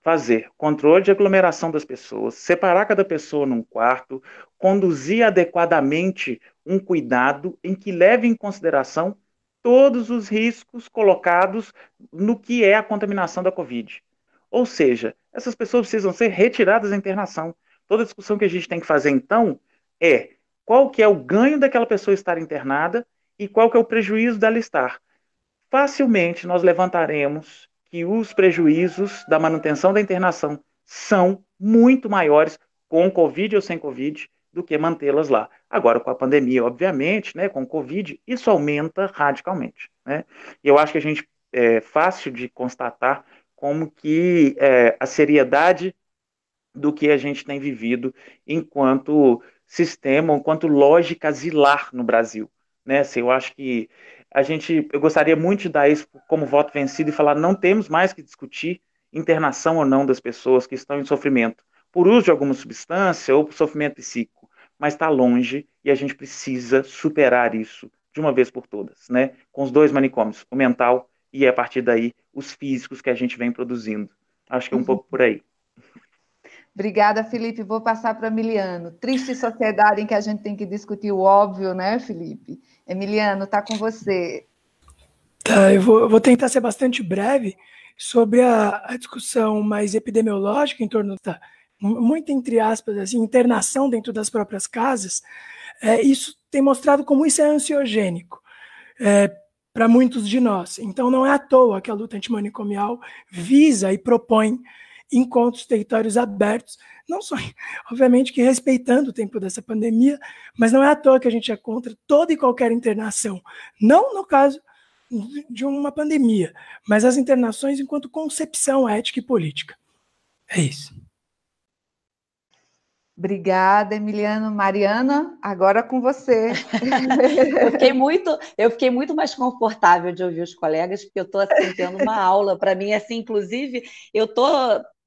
fazer controle de aglomeração das pessoas, separar cada pessoa num quarto, conduzir adequadamente um cuidado em que leve em consideração todos os riscos colocados no que é a contaminação da Covid. Ou seja, essas pessoas precisam ser retiradas da internação, Toda discussão que a gente tem que fazer, então, é qual que é o ganho daquela pessoa estar internada e qual que é o prejuízo dela estar. Facilmente nós levantaremos que os prejuízos da manutenção da internação são muito maiores com Covid ou sem Covid do que mantê-las lá. Agora, com a pandemia, obviamente, né, com o Covid, isso aumenta radicalmente. Né? E eu acho que a gente é fácil de constatar como que é, a seriedade do que a gente tem vivido enquanto sistema, enquanto lógica asilar no Brasil. Né? Assim, eu acho que a gente, eu gostaria muito de dar isso como voto vencido e falar não temos mais que discutir internação ou não das pessoas que estão em sofrimento por uso de alguma substância ou por sofrimento psíquico, mas está longe e a gente precisa superar isso de uma vez por todas, né? Com os dois manicômios, o mental e a partir daí os físicos que a gente vem produzindo. Acho que é um uhum. pouco por aí. Obrigada, Felipe. Vou passar para Emiliano. Triste sociedade em que a gente tem que discutir o óbvio, né, Felipe? Emiliano, está com você. Tá, eu vou, vou, tentar ser bastante breve sobre a, a discussão mais epidemiológica em torno da, muito entre aspas, assim, internação dentro das próprias casas. É, isso tem mostrado como isso é ansiogênico. É, para muitos de nós. Então, não é à toa que a luta antimanicomial visa e propõe encontros, territórios abertos, não só, [LAUGHS] obviamente, que respeitando o tempo dessa pandemia, mas não é à toa que a gente é contra toda e qualquer internação, não no caso de uma pandemia, mas as internações enquanto concepção ética e política. É isso. Obrigada, Emiliano. Mariana, agora com você. [LAUGHS] eu, fiquei muito, eu fiquei muito mais confortável de ouvir os colegas, porque eu estou assim, tendo uma aula. Para mim, assim, inclusive, eu estou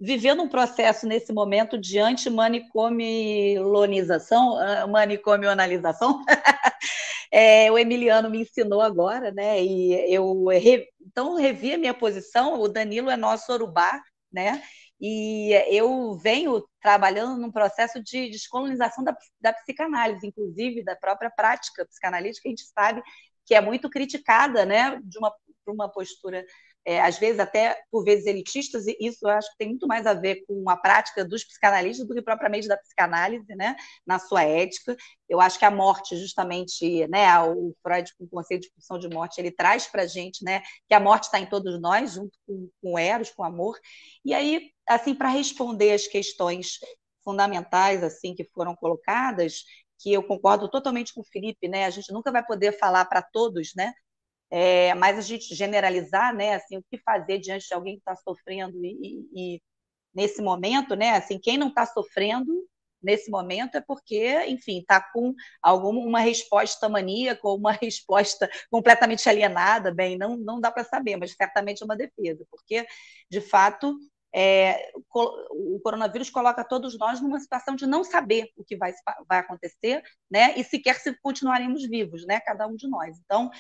vivendo um processo nesse momento de manicomilonização ah, manicomionalização. [LAUGHS] é, o Emiliano me ensinou agora, né? E eu re... então revi a minha posição. O Danilo é nosso orubá, né? E eu venho trabalhando num processo de descolonização da, da psicanálise, inclusive da própria prática psicanalítica, que a gente sabe que é muito criticada, né? De uma, uma postura é, às vezes até por vezes elitistas, e isso eu acho que tem muito mais a ver com a prática dos psicanalistas do que propriamente da psicanálise, né, na sua ética. Eu acho que a morte, justamente, né, o Freud com o conceito de função de morte, ele traz para a gente, né, que a morte está em todos nós, junto com, com Eros, com amor. E aí, assim, para responder as questões fundamentais, assim, que foram colocadas, que eu concordo totalmente com o Felipe, né? A gente nunca vai poder falar para todos, né? É, mas a gente generalizar, né, assim, o que fazer diante de alguém que está sofrendo e, e, e, nesse momento, né, assim, quem não está sofrendo nesse momento é porque, enfim, está com alguma uma resposta maníaca ou uma [LAUGHS] resposta completamente alienada, bem, não, não dá para saber, mas certamente é uma defesa, porque de fato é, o coronavírus coloca todos nós numa situação de não saber o que vai, vai acontecer, né? E sequer se continuaremos vivos, né? Cada um de nós. Então,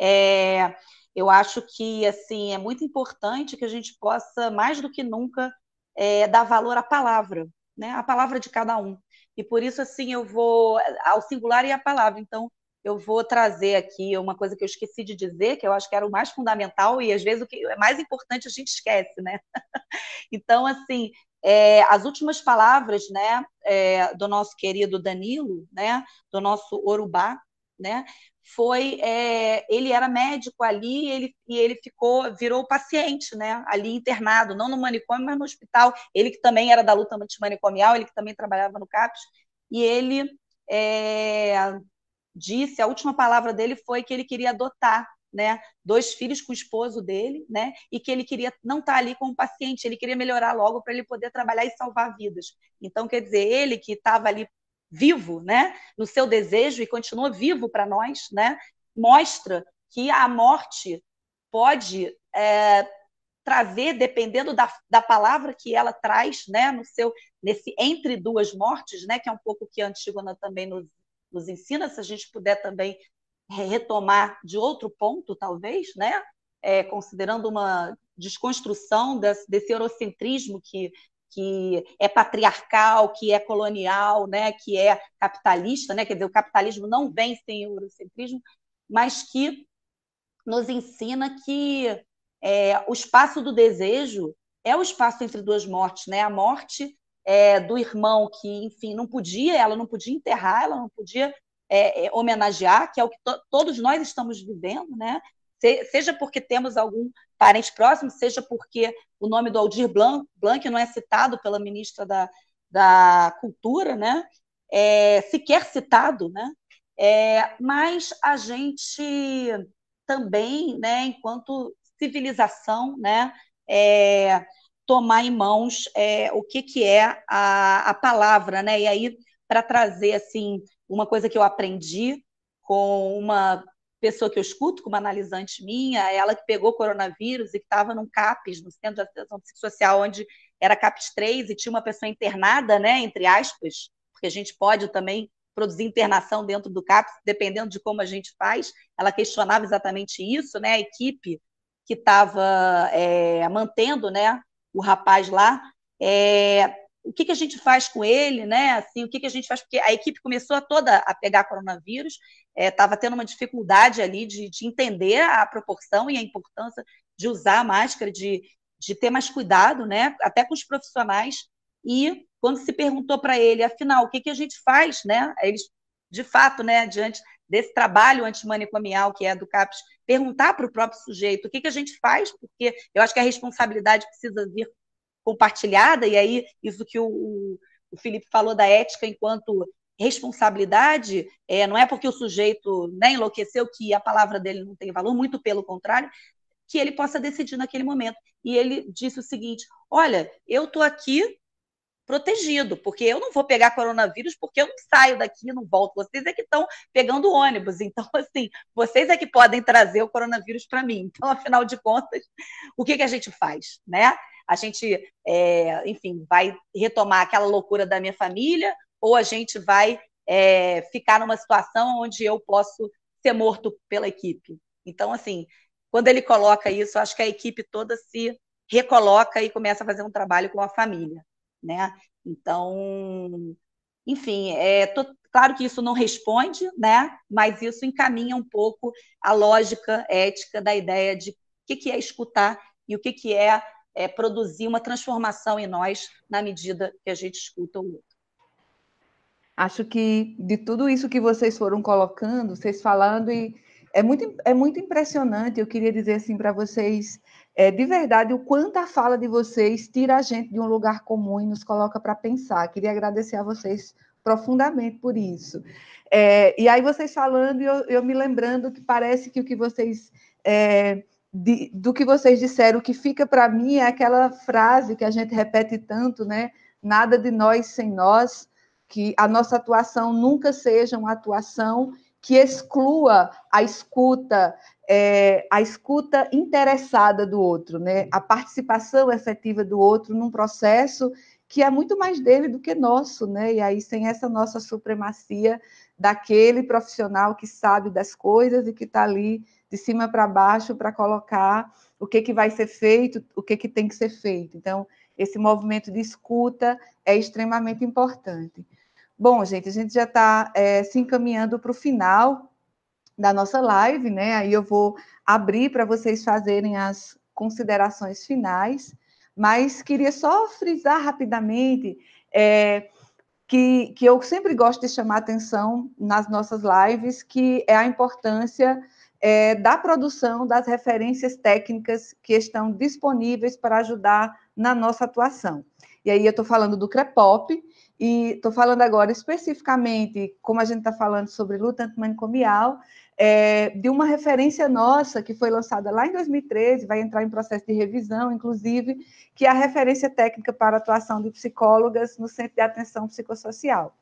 é, eu acho que assim é muito importante que a gente possa mais do que nunca é, dar valor à palavra, né? A palavra de cada um. E por isso assim eu vou ao singular e à palavra. Então eu vou trazer aqui uma coisa que eu esqueci de dizer, que eu acho que era o mais fundamental e às vezes o que é mais importante a gente esquece, né? [LAUGHS] então, assim, é, as últimas palavras, né, é, do nosso querido Danilo, né, do nosso Orubá, né, foi é, ele era médico ali ele, e ele ficou virou paciente né ali internado não no manicômio mas no hospital ele que também era da luta antimanicomial ele que também trabalhava no CAPS e ele é, disse, a última palavra dele foi que ele queria adotar né, dois filhos com o esposo dele, né, e que ele queria não estar tá ali com o paciente, ele queria melhorar logo para ele poder trabalhar e salvar vidas. Então, quer dizer, ele que estava ali vivo, né, no seu desejo e continua vivo para nós, né, mostra que a morte pode é, trazer, dependendo da, da palavra que ela traz, né, no seu nesse entre duas mortes, né, que é um pouco que a Antígona também nos nos ensina, se a gente puder também é, retomar de outro ponto, talvez, né? É, considerando uma desconstrução desse, desse eurocentrismo que, que é patriarcal, que é colonial, né? que é capitalista, né? quer dizer, o capitalismo não vem sem o eurocentrismo, mas que nos ensina que é, o espaço do desejo é o espaço entre duas mortes, né? a morte é, do irmão que, enfim, não podia, ela não podia enterrar, ela não podia é, é, homenagear, que é o que to todos nós estamos vivendo, né? Se seja porque temos algum parente próximo, seja porque o nome do Aldir Blanc, Blanc não é citado pela ministra da, da Cultura, né? É, sequer citado, né? É, mas a gente também, né, enquanto civilização, né, é, tomar em mãos é, o que, que é a, a palavra, né? E aí, para trazer, assim, uma coisa que eu aprendi com uma pessoa que eu escuto, como analisante minha, ela que pegou coronavírus e que estava num CAPES, no Centro de Atenção Psicossocial, onde era CAPES 3 e tinha uma pessoa internada, né, entre aspas, porque a gente pode também produzir internação dentro do CAPES, dependendo de como a gente faz. Ela questionava exatamente isso, né, a equipe que estava é, mantendo, né, o rapaz lá, é, o que, que a gente faz com ele, né? Assim, o que, que a gente faz? Porque a equipe começou a toda a pegar coronavírus, estava é, tendo uma dificuldade ali de, de, entender a proporção e a importância de usar a máscara, de, de ter mais cuidado, né? Até com os profissionais. E quando se perguntou para ele, afinal, o que, que a gente faz, né? Eles, de fato, né, diante desse trabalho antimanicomial que é do CAPES, perguntar para o próprio sujeito o que, que a gente faz, porque eu acho que a responsabilidade precisa vir compartilhada, e aí isso que o, o, Felipe falou da ética enquanto responsabilidade, é, não é porque o sujeito né, enlouqueceu que a palavra dele não tem valor, muito pelo contrário, que ele possa decidir naquele momento. E ele disse o seguinte: olha, eu estou aqui protegido, porque eu não vou pegar coronavírus porque eu não saio daqui, não volto. Vocês é que estão pegando ônibus, então [LAUGHS] assim, vocês é que podem trazer o coronavírus para mim. Então, afinal de contas, o que, que a gente faz, né? A gente, é, enfim, vai retomar aquela loucura da minha família ou a gente vai é, ficar numa situação onde eu posso ser morto pela equipe? Então, assim, quando ele coloca isso, acho que a equipe toda se recoloca e começa a fazer um trabalho com a família né? Então, enfim, é, tô, claro que isso não responde, né? Mas isso encaminha um pouco a lógica ética da ideia de o que, que é escutar e o que, que é, é produzir uma transformação em nós na medida que a gente escuta o outro. Acho que de tudo isso que vocês foram colocando, vocês falando e é muito, é muito impressionante. Eu queria dizer assim para vocês é, de verdade, o quanto a fala de vocês tira a gente de um lugar comum e nos coloca para pensar. Queria agradecer a vocês profundamente por isso. É, e aí, vocês falando, eu, eu me lembrando que parece que o que vocês. É, de, do que vocês disseram, o que fica para mim é aquela frase que a gente repete tanto, né? Nada de nós sem nós, que a nossa atuação nunca seja uma atuação que exclua a escuta, é, a escuta interessada do outro, né? a participação efetiva do outro num processo que é muito mais dele do que nosso, né? E aí, sem essa nossa supremacia daquele profissional que sabe das coisas e que está ali de cima para baixo para colocar o que, que vai ser feito, o que, que tem que ser feito. Então, esse movimento de escuta é extremamente importante. Bom, gente, a gente já está é, se encaminhando para o final da nossa live, né? Aí eu vou abrir para vocês fazerem as considerações finais, mas queria só frisar rapidamente é, que, que eu sempre gosto de chamar atenção nas nossas lives, que é a importância é, da produção das referências técnicas que estão disponíveis para ajudar na nossa atuação. E aí eu estou falando do CREPOP, e estou falando agora especificamente, como a gente está falando sobre luta antimanicomial, é, de uma referência nossa que foi lançada lá em 2013, vai entrar em processo de revisão, inclusive, que é a referência técnica para a atuação de psicólogas no Centro de Atenção Psicossocial.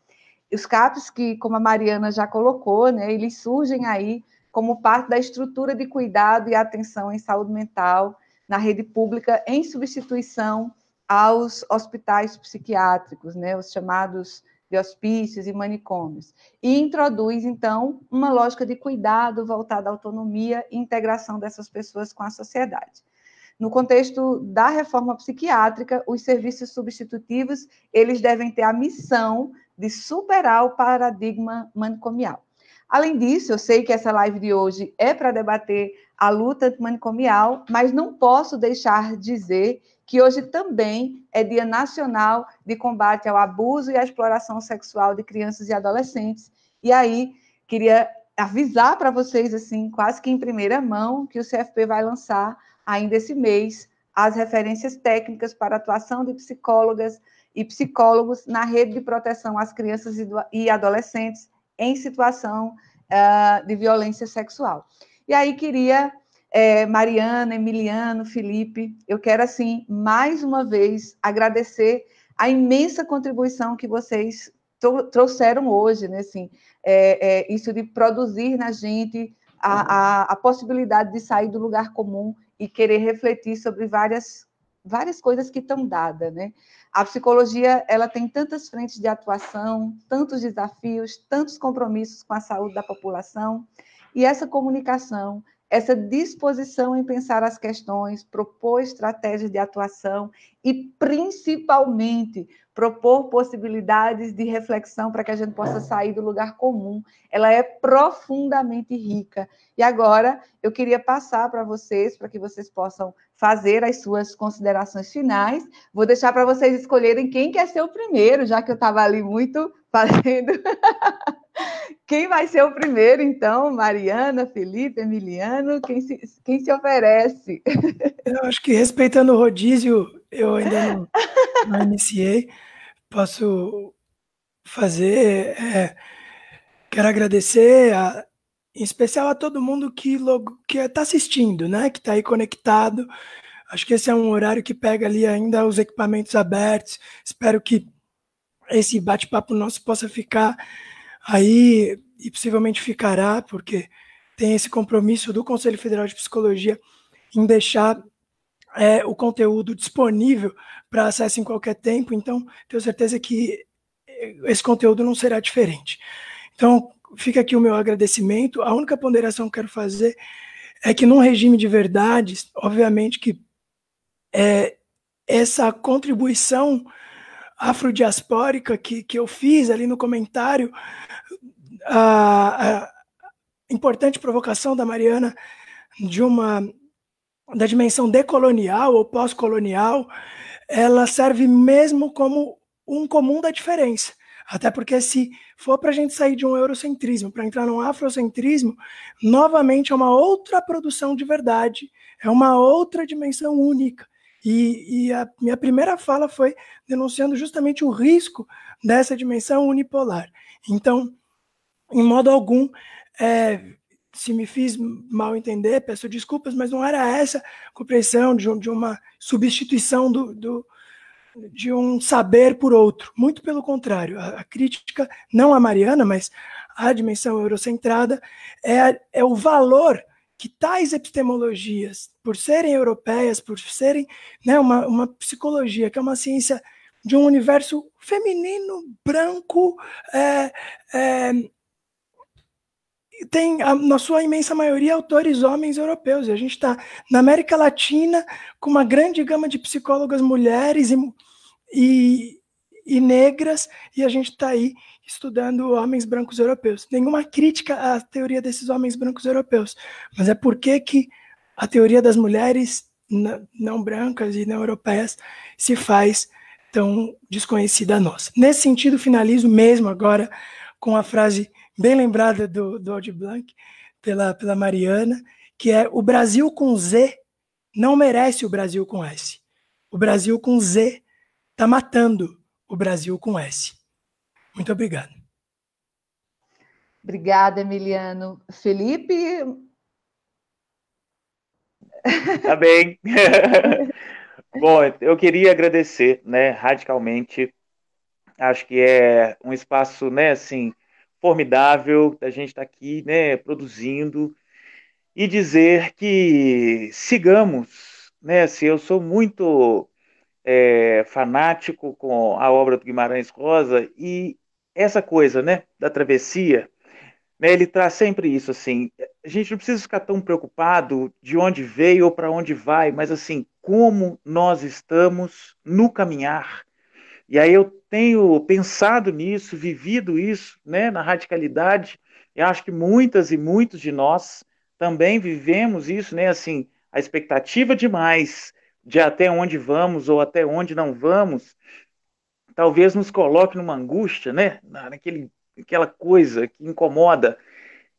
Os CAPs, que, como a Mariana já colocou, né, eles surgem aí como parte da estrutura de cuidado e atenção em saúde mental na rede pública, em substituição aos hospitais psiquiátricos, né, os chamados de hospícios e manicômios. E introduz, então, uma lógica de cuidado voltada à autonomia e integração dessas pessoas com a sociedade. No contexto da reforma psiquiátrica, os serviços substitutivos, eles devem ter a missão de superar o paradigma manicomial. Além disso, eu sei que essa live de hoje é para debater a luta manicomial, mas não posso deixar de dizer que hoje também é Dia Nacional de Combate ao Abuso e à Exploração Sexual de Crianças e Adolescentes. E aí, queria avisar para vocês, assim, quase que em primeira mão, que o CFP vai lançar ainda esse mês as referências técnicas para atuação de psicólogas e psicólogos na rede de proteção às crianças e adolescentes em situação uh, de violência sexual. E aí queria é, Mariana, Emiliano, Felipe, eu quero, assim, mais uma vez agradecer a imensa contribuição que vocês trouxeram hoje, né? Assim, é, é, isso de produzir na gente a, uhum. a, a, possibilidade de sair do lugar comum e querer refletir sobre várias várias coisas que estão dadas, né? A psicologia ela tem tantas frentes de atuação, tantos desafios, tantos compromissos com a saúde da população e essa comunicação, essa disposição em pensar as questões, propor estratégias de atuação e, principalmente, propor possibilidades de reflexão para que a gente possa sair do lugar comum. Ela é profundamente rica. E agora eu queria passar para vocês, para que vocês possam fazer as suas considerações finais. Vou deixar para vocês escolherem quem quer ser o primeiro, já que eu estava ali muito fazendo [LAUGHS] Quem vai ser o primeiro, então? Mariana, Felipe, Emiliano? Quem se, quem se oferece? Eu acho que respeitando o rodízio, eu ainda não, não iniciei. Posso fazer. É, quero agradecer, a, em especial a todo mundo que está assistindo, né? Que está aí conectado. Acho que esse é um horário que pega ali ainda os equipamentos abertos. Espero que esse bate-papo nosso possa ficar aí e possivelmente ficará, porque tem esse compromisso do Conselho Federal de Psicologia em deixar é, o conteúdo disponível para acesso em qualquer tempo, então tenho certeza que é, esse conteúdo não será diferente. Então, fica aqui o meu agradecimento. A única ponderação que quero fazer é que, num regime de verdades, obviamente que é, essa contribuição afrodiaspórica que, que eu fiz ali no comentário, a, a importante provocação da Mariana de uma da dimensão decolonial ou pós-colonial, ela serve mesmo como um comum da diferença. Até porque, se for para a gente sair de um eurocentrismo para entrar num afrocentrismo, novamente é uma outra produção de verdade, é uma outra dimensão única. E, e a minha primeira fala foi denunciando justamente o risco dessa dimensão unipolar. Então, em modo algum, é, se me fiz mal entender, peço desculpas, mas não era essa a compreensão de, de uma substituição do, do, de um saber por outro. Muito pelo contrário, a, a crítica, não a Mariana, mas a dimensão eurocentrada, é, é o valor que tais epistemologias, por serem europeias, por serem né, uma, uma psicologia, que é uma ciência de um universo feminino, branco, é, é, tem, a, na sua imensa maioria, autores homens europeus. E a gente está na América Latina com uma grande gama de psicólogas mulheres e, e, e negras, e a gente está aí estudando homens brancos europeus. Nenhuma crítica à teoria desses homens brancos europeus, mas é por que que a teoria das mulheres não brancas e não europeias se faz tão desconhecida a nós. Nesse sentido, finalizo mesmo agora com a frase bem lembrada do, do Audi Blanc, pela, pela Mariana, que é o Brasil com Z não merece o Brasil com S. O Brasil com Z está matando o Brasil com S. Muito obrigado. Obrigada, Emiliano. Felipe? Tá bem. [LAUGHS] Bom, eu queria agradecer, né, radicalmente. Acho que é um espaço, né, assim, formidável da gente estar tá aqui, né, produzindo e dizer que sigamos, né, assim, eu sou muito é, fanático com a obra do Guimarães Rosa e essa coisa, né, da travessia, né, ele traz sempre isso assim. A gente não precisa ficar tão preocupado de onde veio ou para onde vai, mas assim, como nós estamos no caminhar. E aí eu tenho pensado nisso, vivido isso, né, na radicalidade. Eu acho que muitas e muitos de nós também vivemos isso, né, assim, a expectativa demais de até onde vamos ou até onde não vamos, talvez nos coloque numa angústia, né? Naquele, aquela coisa que incomoda,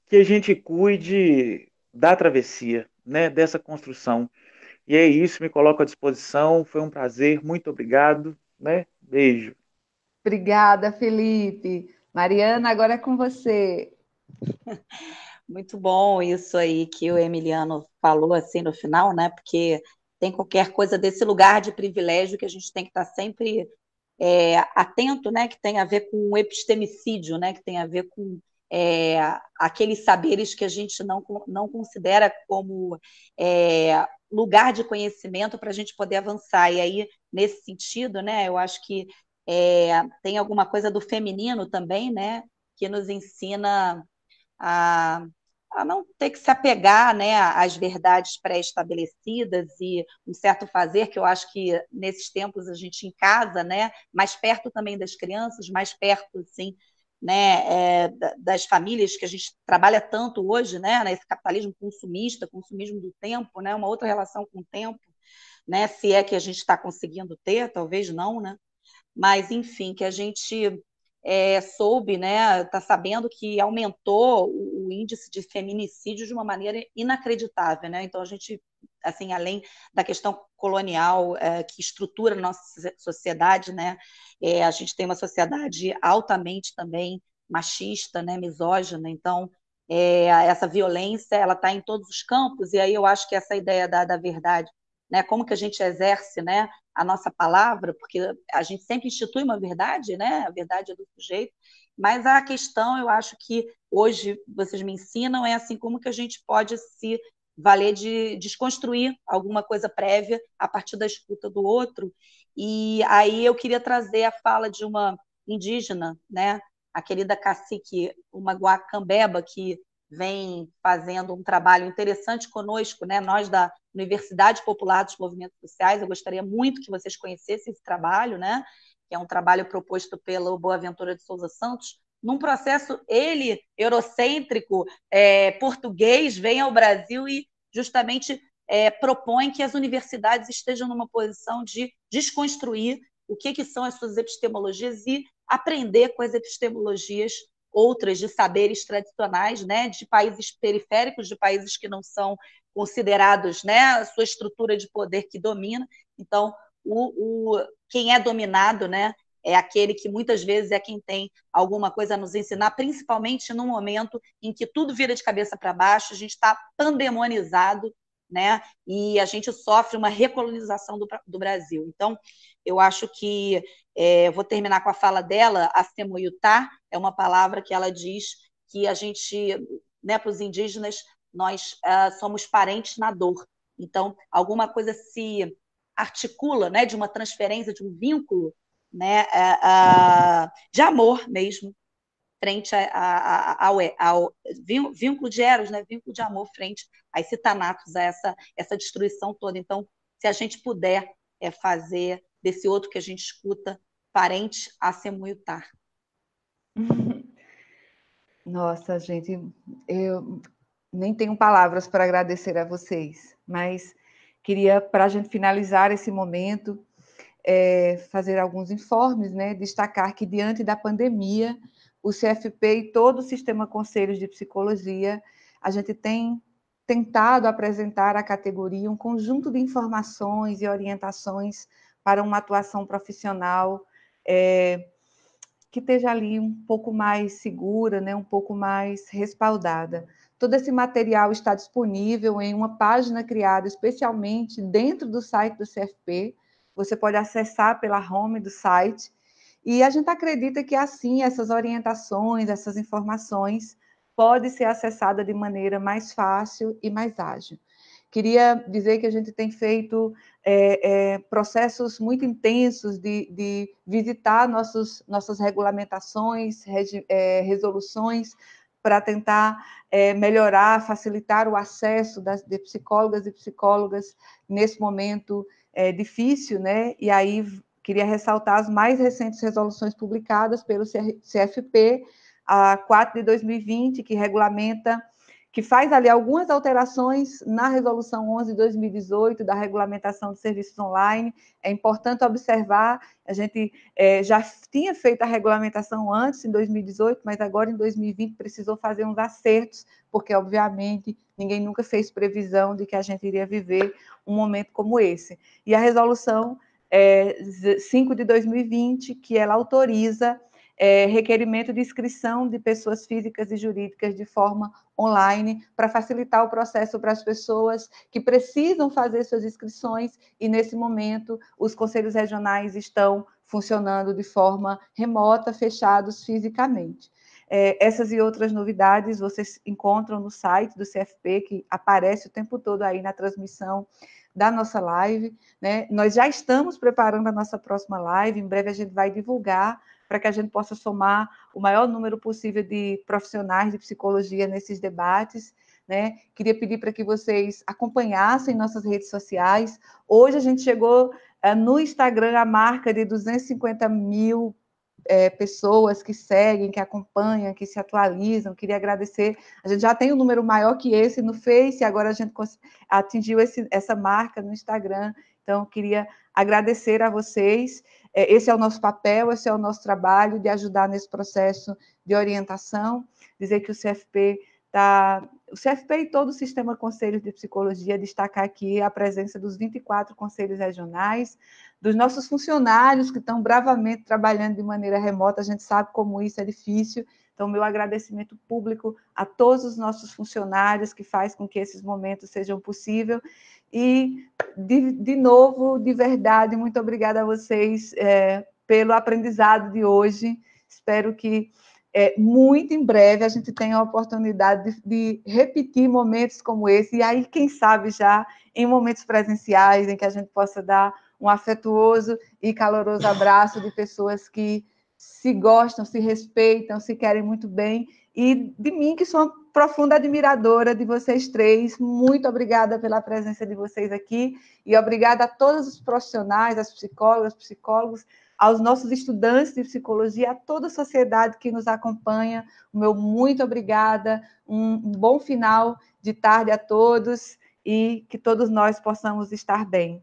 que a gente cuide da travessia, né? Dessa construção. E é isso, me coloco à disposição. Foi um prazer, muito obrigado, né? Beijo. Obrigada, Felipe. Mariana, agora é com você. [LAUGHS] Muito bom isso aí que o Emiliano falou assim no final, né? Porque tem qualquer coisa desse lugar de privilégio que a gente tem que estar tá sempre é, atento, né, que tem a ver com o epistemicídio, né, que tem a ver com é, aqueles saberes que a gente não, não considera como é, lugar de conhecimento para a gente poder avançar. E aí, nesse sentido, né, eu acho que é, tem alguma coisa do feminino também, né, que nos ensina a a não ter que se apegar né, às verdades pré-estabelecidas e um certo fazer, que eu acho que nesses tempos a gente em casa, né, mais perto também das crianças, mais perto assim, né, é, das famílias que a gente trabalha tanto hoje, né, nesse né, capitalismo consumista, consumismo do tempo, né, uma outra relação com o tempo, né, se é que a gente está conseguindo ter, talvez não, né, mas enfim, que a gente é, soube, né, está sabendo que aumentou o, índice de feminicídio de uma maneira inacreditável, né? Então a gente, assim, além da questão colonial é, que estrutura a nossa sociedade, né, é, a gente tem uma sociedade altamente também machista, né, misógina. Então é, essa violência ela está em todos os campos e aí eu acho que essa ideia da, da verdade né? Como que a gente exerce, né, a nossa palavra, porque a gente sempre institui uma verdade, né? A verdade é do sujeito. Mas a questão, eu acho que hoje vocês me ensinam é assim como que a gente pode se valer de desconstruir alguma coisa prévia a partir da escuta do outro. E aí eu queria trazer a fala de uma indígena, né? A querida cacique, uma guacambeba que vem fazendo um trabalho interessante conosco, né? Nós da Universidade Popular dos Movimentos Sociais. Eu gostaria muito que vocês conhecessem esse trabalho, né? que é um trabalho proposto pelo Boaventura de Souza Santos, num processo, ele, eurocêntrico, é, português, vem ao Brasil e justamente é, propõe que as universidades estejam numa posição de desconstruir o que, que são as suas epistemologias e aprender com as epistemologias outras de saberes tradicionais, né, de países periféricos, de países que não são considerados né, a sua estrutura de poder que domina. Então, o, o, quem é dominado né, é aquele que muitas vezes é quem tem alguma coisa a nos ensinar, principalmente num momento em que tudo vira de cabeça para baixo, a gente está pandemonizado né, e a gente sofre uma recolonização do, do Brasil. Então, eu acho que é, vou terminar com a fala dela, a semoyutá é uma palavra que ela diz que a gente, né, para os indígenas, nós uh, somos parentes na dor. Então, alguma coisa se articula, né, de uma transferência, de um vínculo, né, uh, de amor mesmo, frente a, a, a, ao, ao, vínculo de Eros, né, vínculo de amor frente a esse tanatos, a essa, essa destruição toda. Então, se a gente puder é, fazer desse outro que a gente escuta, parente a semuitar. [LAUGHS] Nossa, gente, eu nem tenho palavras para agradecer a vocês, mas queria, para a gente finalizar esse momento, é, fazer alguns informes, né? destacar que, diante da pandemia, o CFP e todo o Sistema Conselhos de Psicologia, a gente tem tentado apresentar à categoria um conjunto de informações e orientações para uma atuação profissional é, que esteja ali um pouco mais segura, né? um pouco mais respaldada. Todo esse material está disponível em uma página criada especialmente dentro do site do CFP. Você pode acessar pela home do site. E a gente acredita que assim essas orientações, essas informações pode ser acessada de maneira mais fácil e mais ágil. Queria dizer que a gente tem feito é, é, processos muito intensos de, de visitar nossos, nossas regulamentações, regi, é, resoluções, para tentar é, melhorar, facilitar o acesso das, de psicólogas e psicólogas nesse momento é, difícil, né? E aí queria ressaltar as mais recentes resoluções publicadas pelo CFP, a 4 de 2020, que regulamenta que faz ali algumas alterações na Resolução 11 de 2018 da regulamentação de serviços online. É importante observar, a gente é, já tinha feito a regulamentação antes, em 2018, mas agora em 2020 precisou fazer uns acertos, porque obviamente ninguém nunca fez previsão de que a gente iria viver um momento como esse. E a Resolução é, 5 de 2020, que ela autoriza é, requerimento de inscrição de pessoas físicas e jurídicas de forma online, para facilitar o processo para as pessoas que precisam fazer suas inscrições, e nesse momento os conselhos regionais estão funcionando de forma remota, fechados fisicamente. É, essas e outras novidades vocês encontram no site do CFP, que aparece o tempo todo aí na transmissão da nossa live. Né? Nós já estamos preparando a nossa próxima live, em breve a gente vai divulgar para que a gente possa somar o maior número possível de profissionais de psicologia nesses debates. Né? Queria pedir para que vocês acompanhassem nossas redes sociais. Hoje a gente chegou eh, no Instagram a marca de 250 mil é, pessoas que seguem, que acompanham, que se atualizam. Queria agradecer. A gente já tem um número maior que esse no Face, agora a gente atingiu esse, essa marca no Instagram. Então, queria agradecer a vocês. É, esse é o nosso papel, esse é o nosso trabalho de ajudar nesse processo de orientação, dizer que o CFP está. O CFP e todo o sistema Conselho de Psicologia, destacar aqui a presença dos 24 conselhos regionais, dos nossos funcionários que estão bravamente trabalhando de maneira remota, a gente sabe como isso é difícil, então, meu agradecimento público a todos os nossos funcionários que faz com que esses momentos sejam possíveis. E, de, de novo, de verdade, muito obrigada a vocês é, pelo aprendizado de hoje. Espero que é, muito em breve a gente tenha a oportunidade de, de, repetir momentos como esse, e aí, quem sabe, já em momentos presenciais, em que a gente possa dar um afetuoso e caloroso abraço de pessoas que se gostam, se respeitam, se querem muito bem. E de mim, que sou uma profunda admiradora de vocês três. Muito obrigada pela presença de vocês aqui. E obrigada a todos os profissionais, as psicólogas, psicólogos, aos nossos estudantes de psicologia, a toda a sociedade que nos acompanha. O meu muito obrigada. Um bom final de tarde a todos e que todos nós possamos estar bem.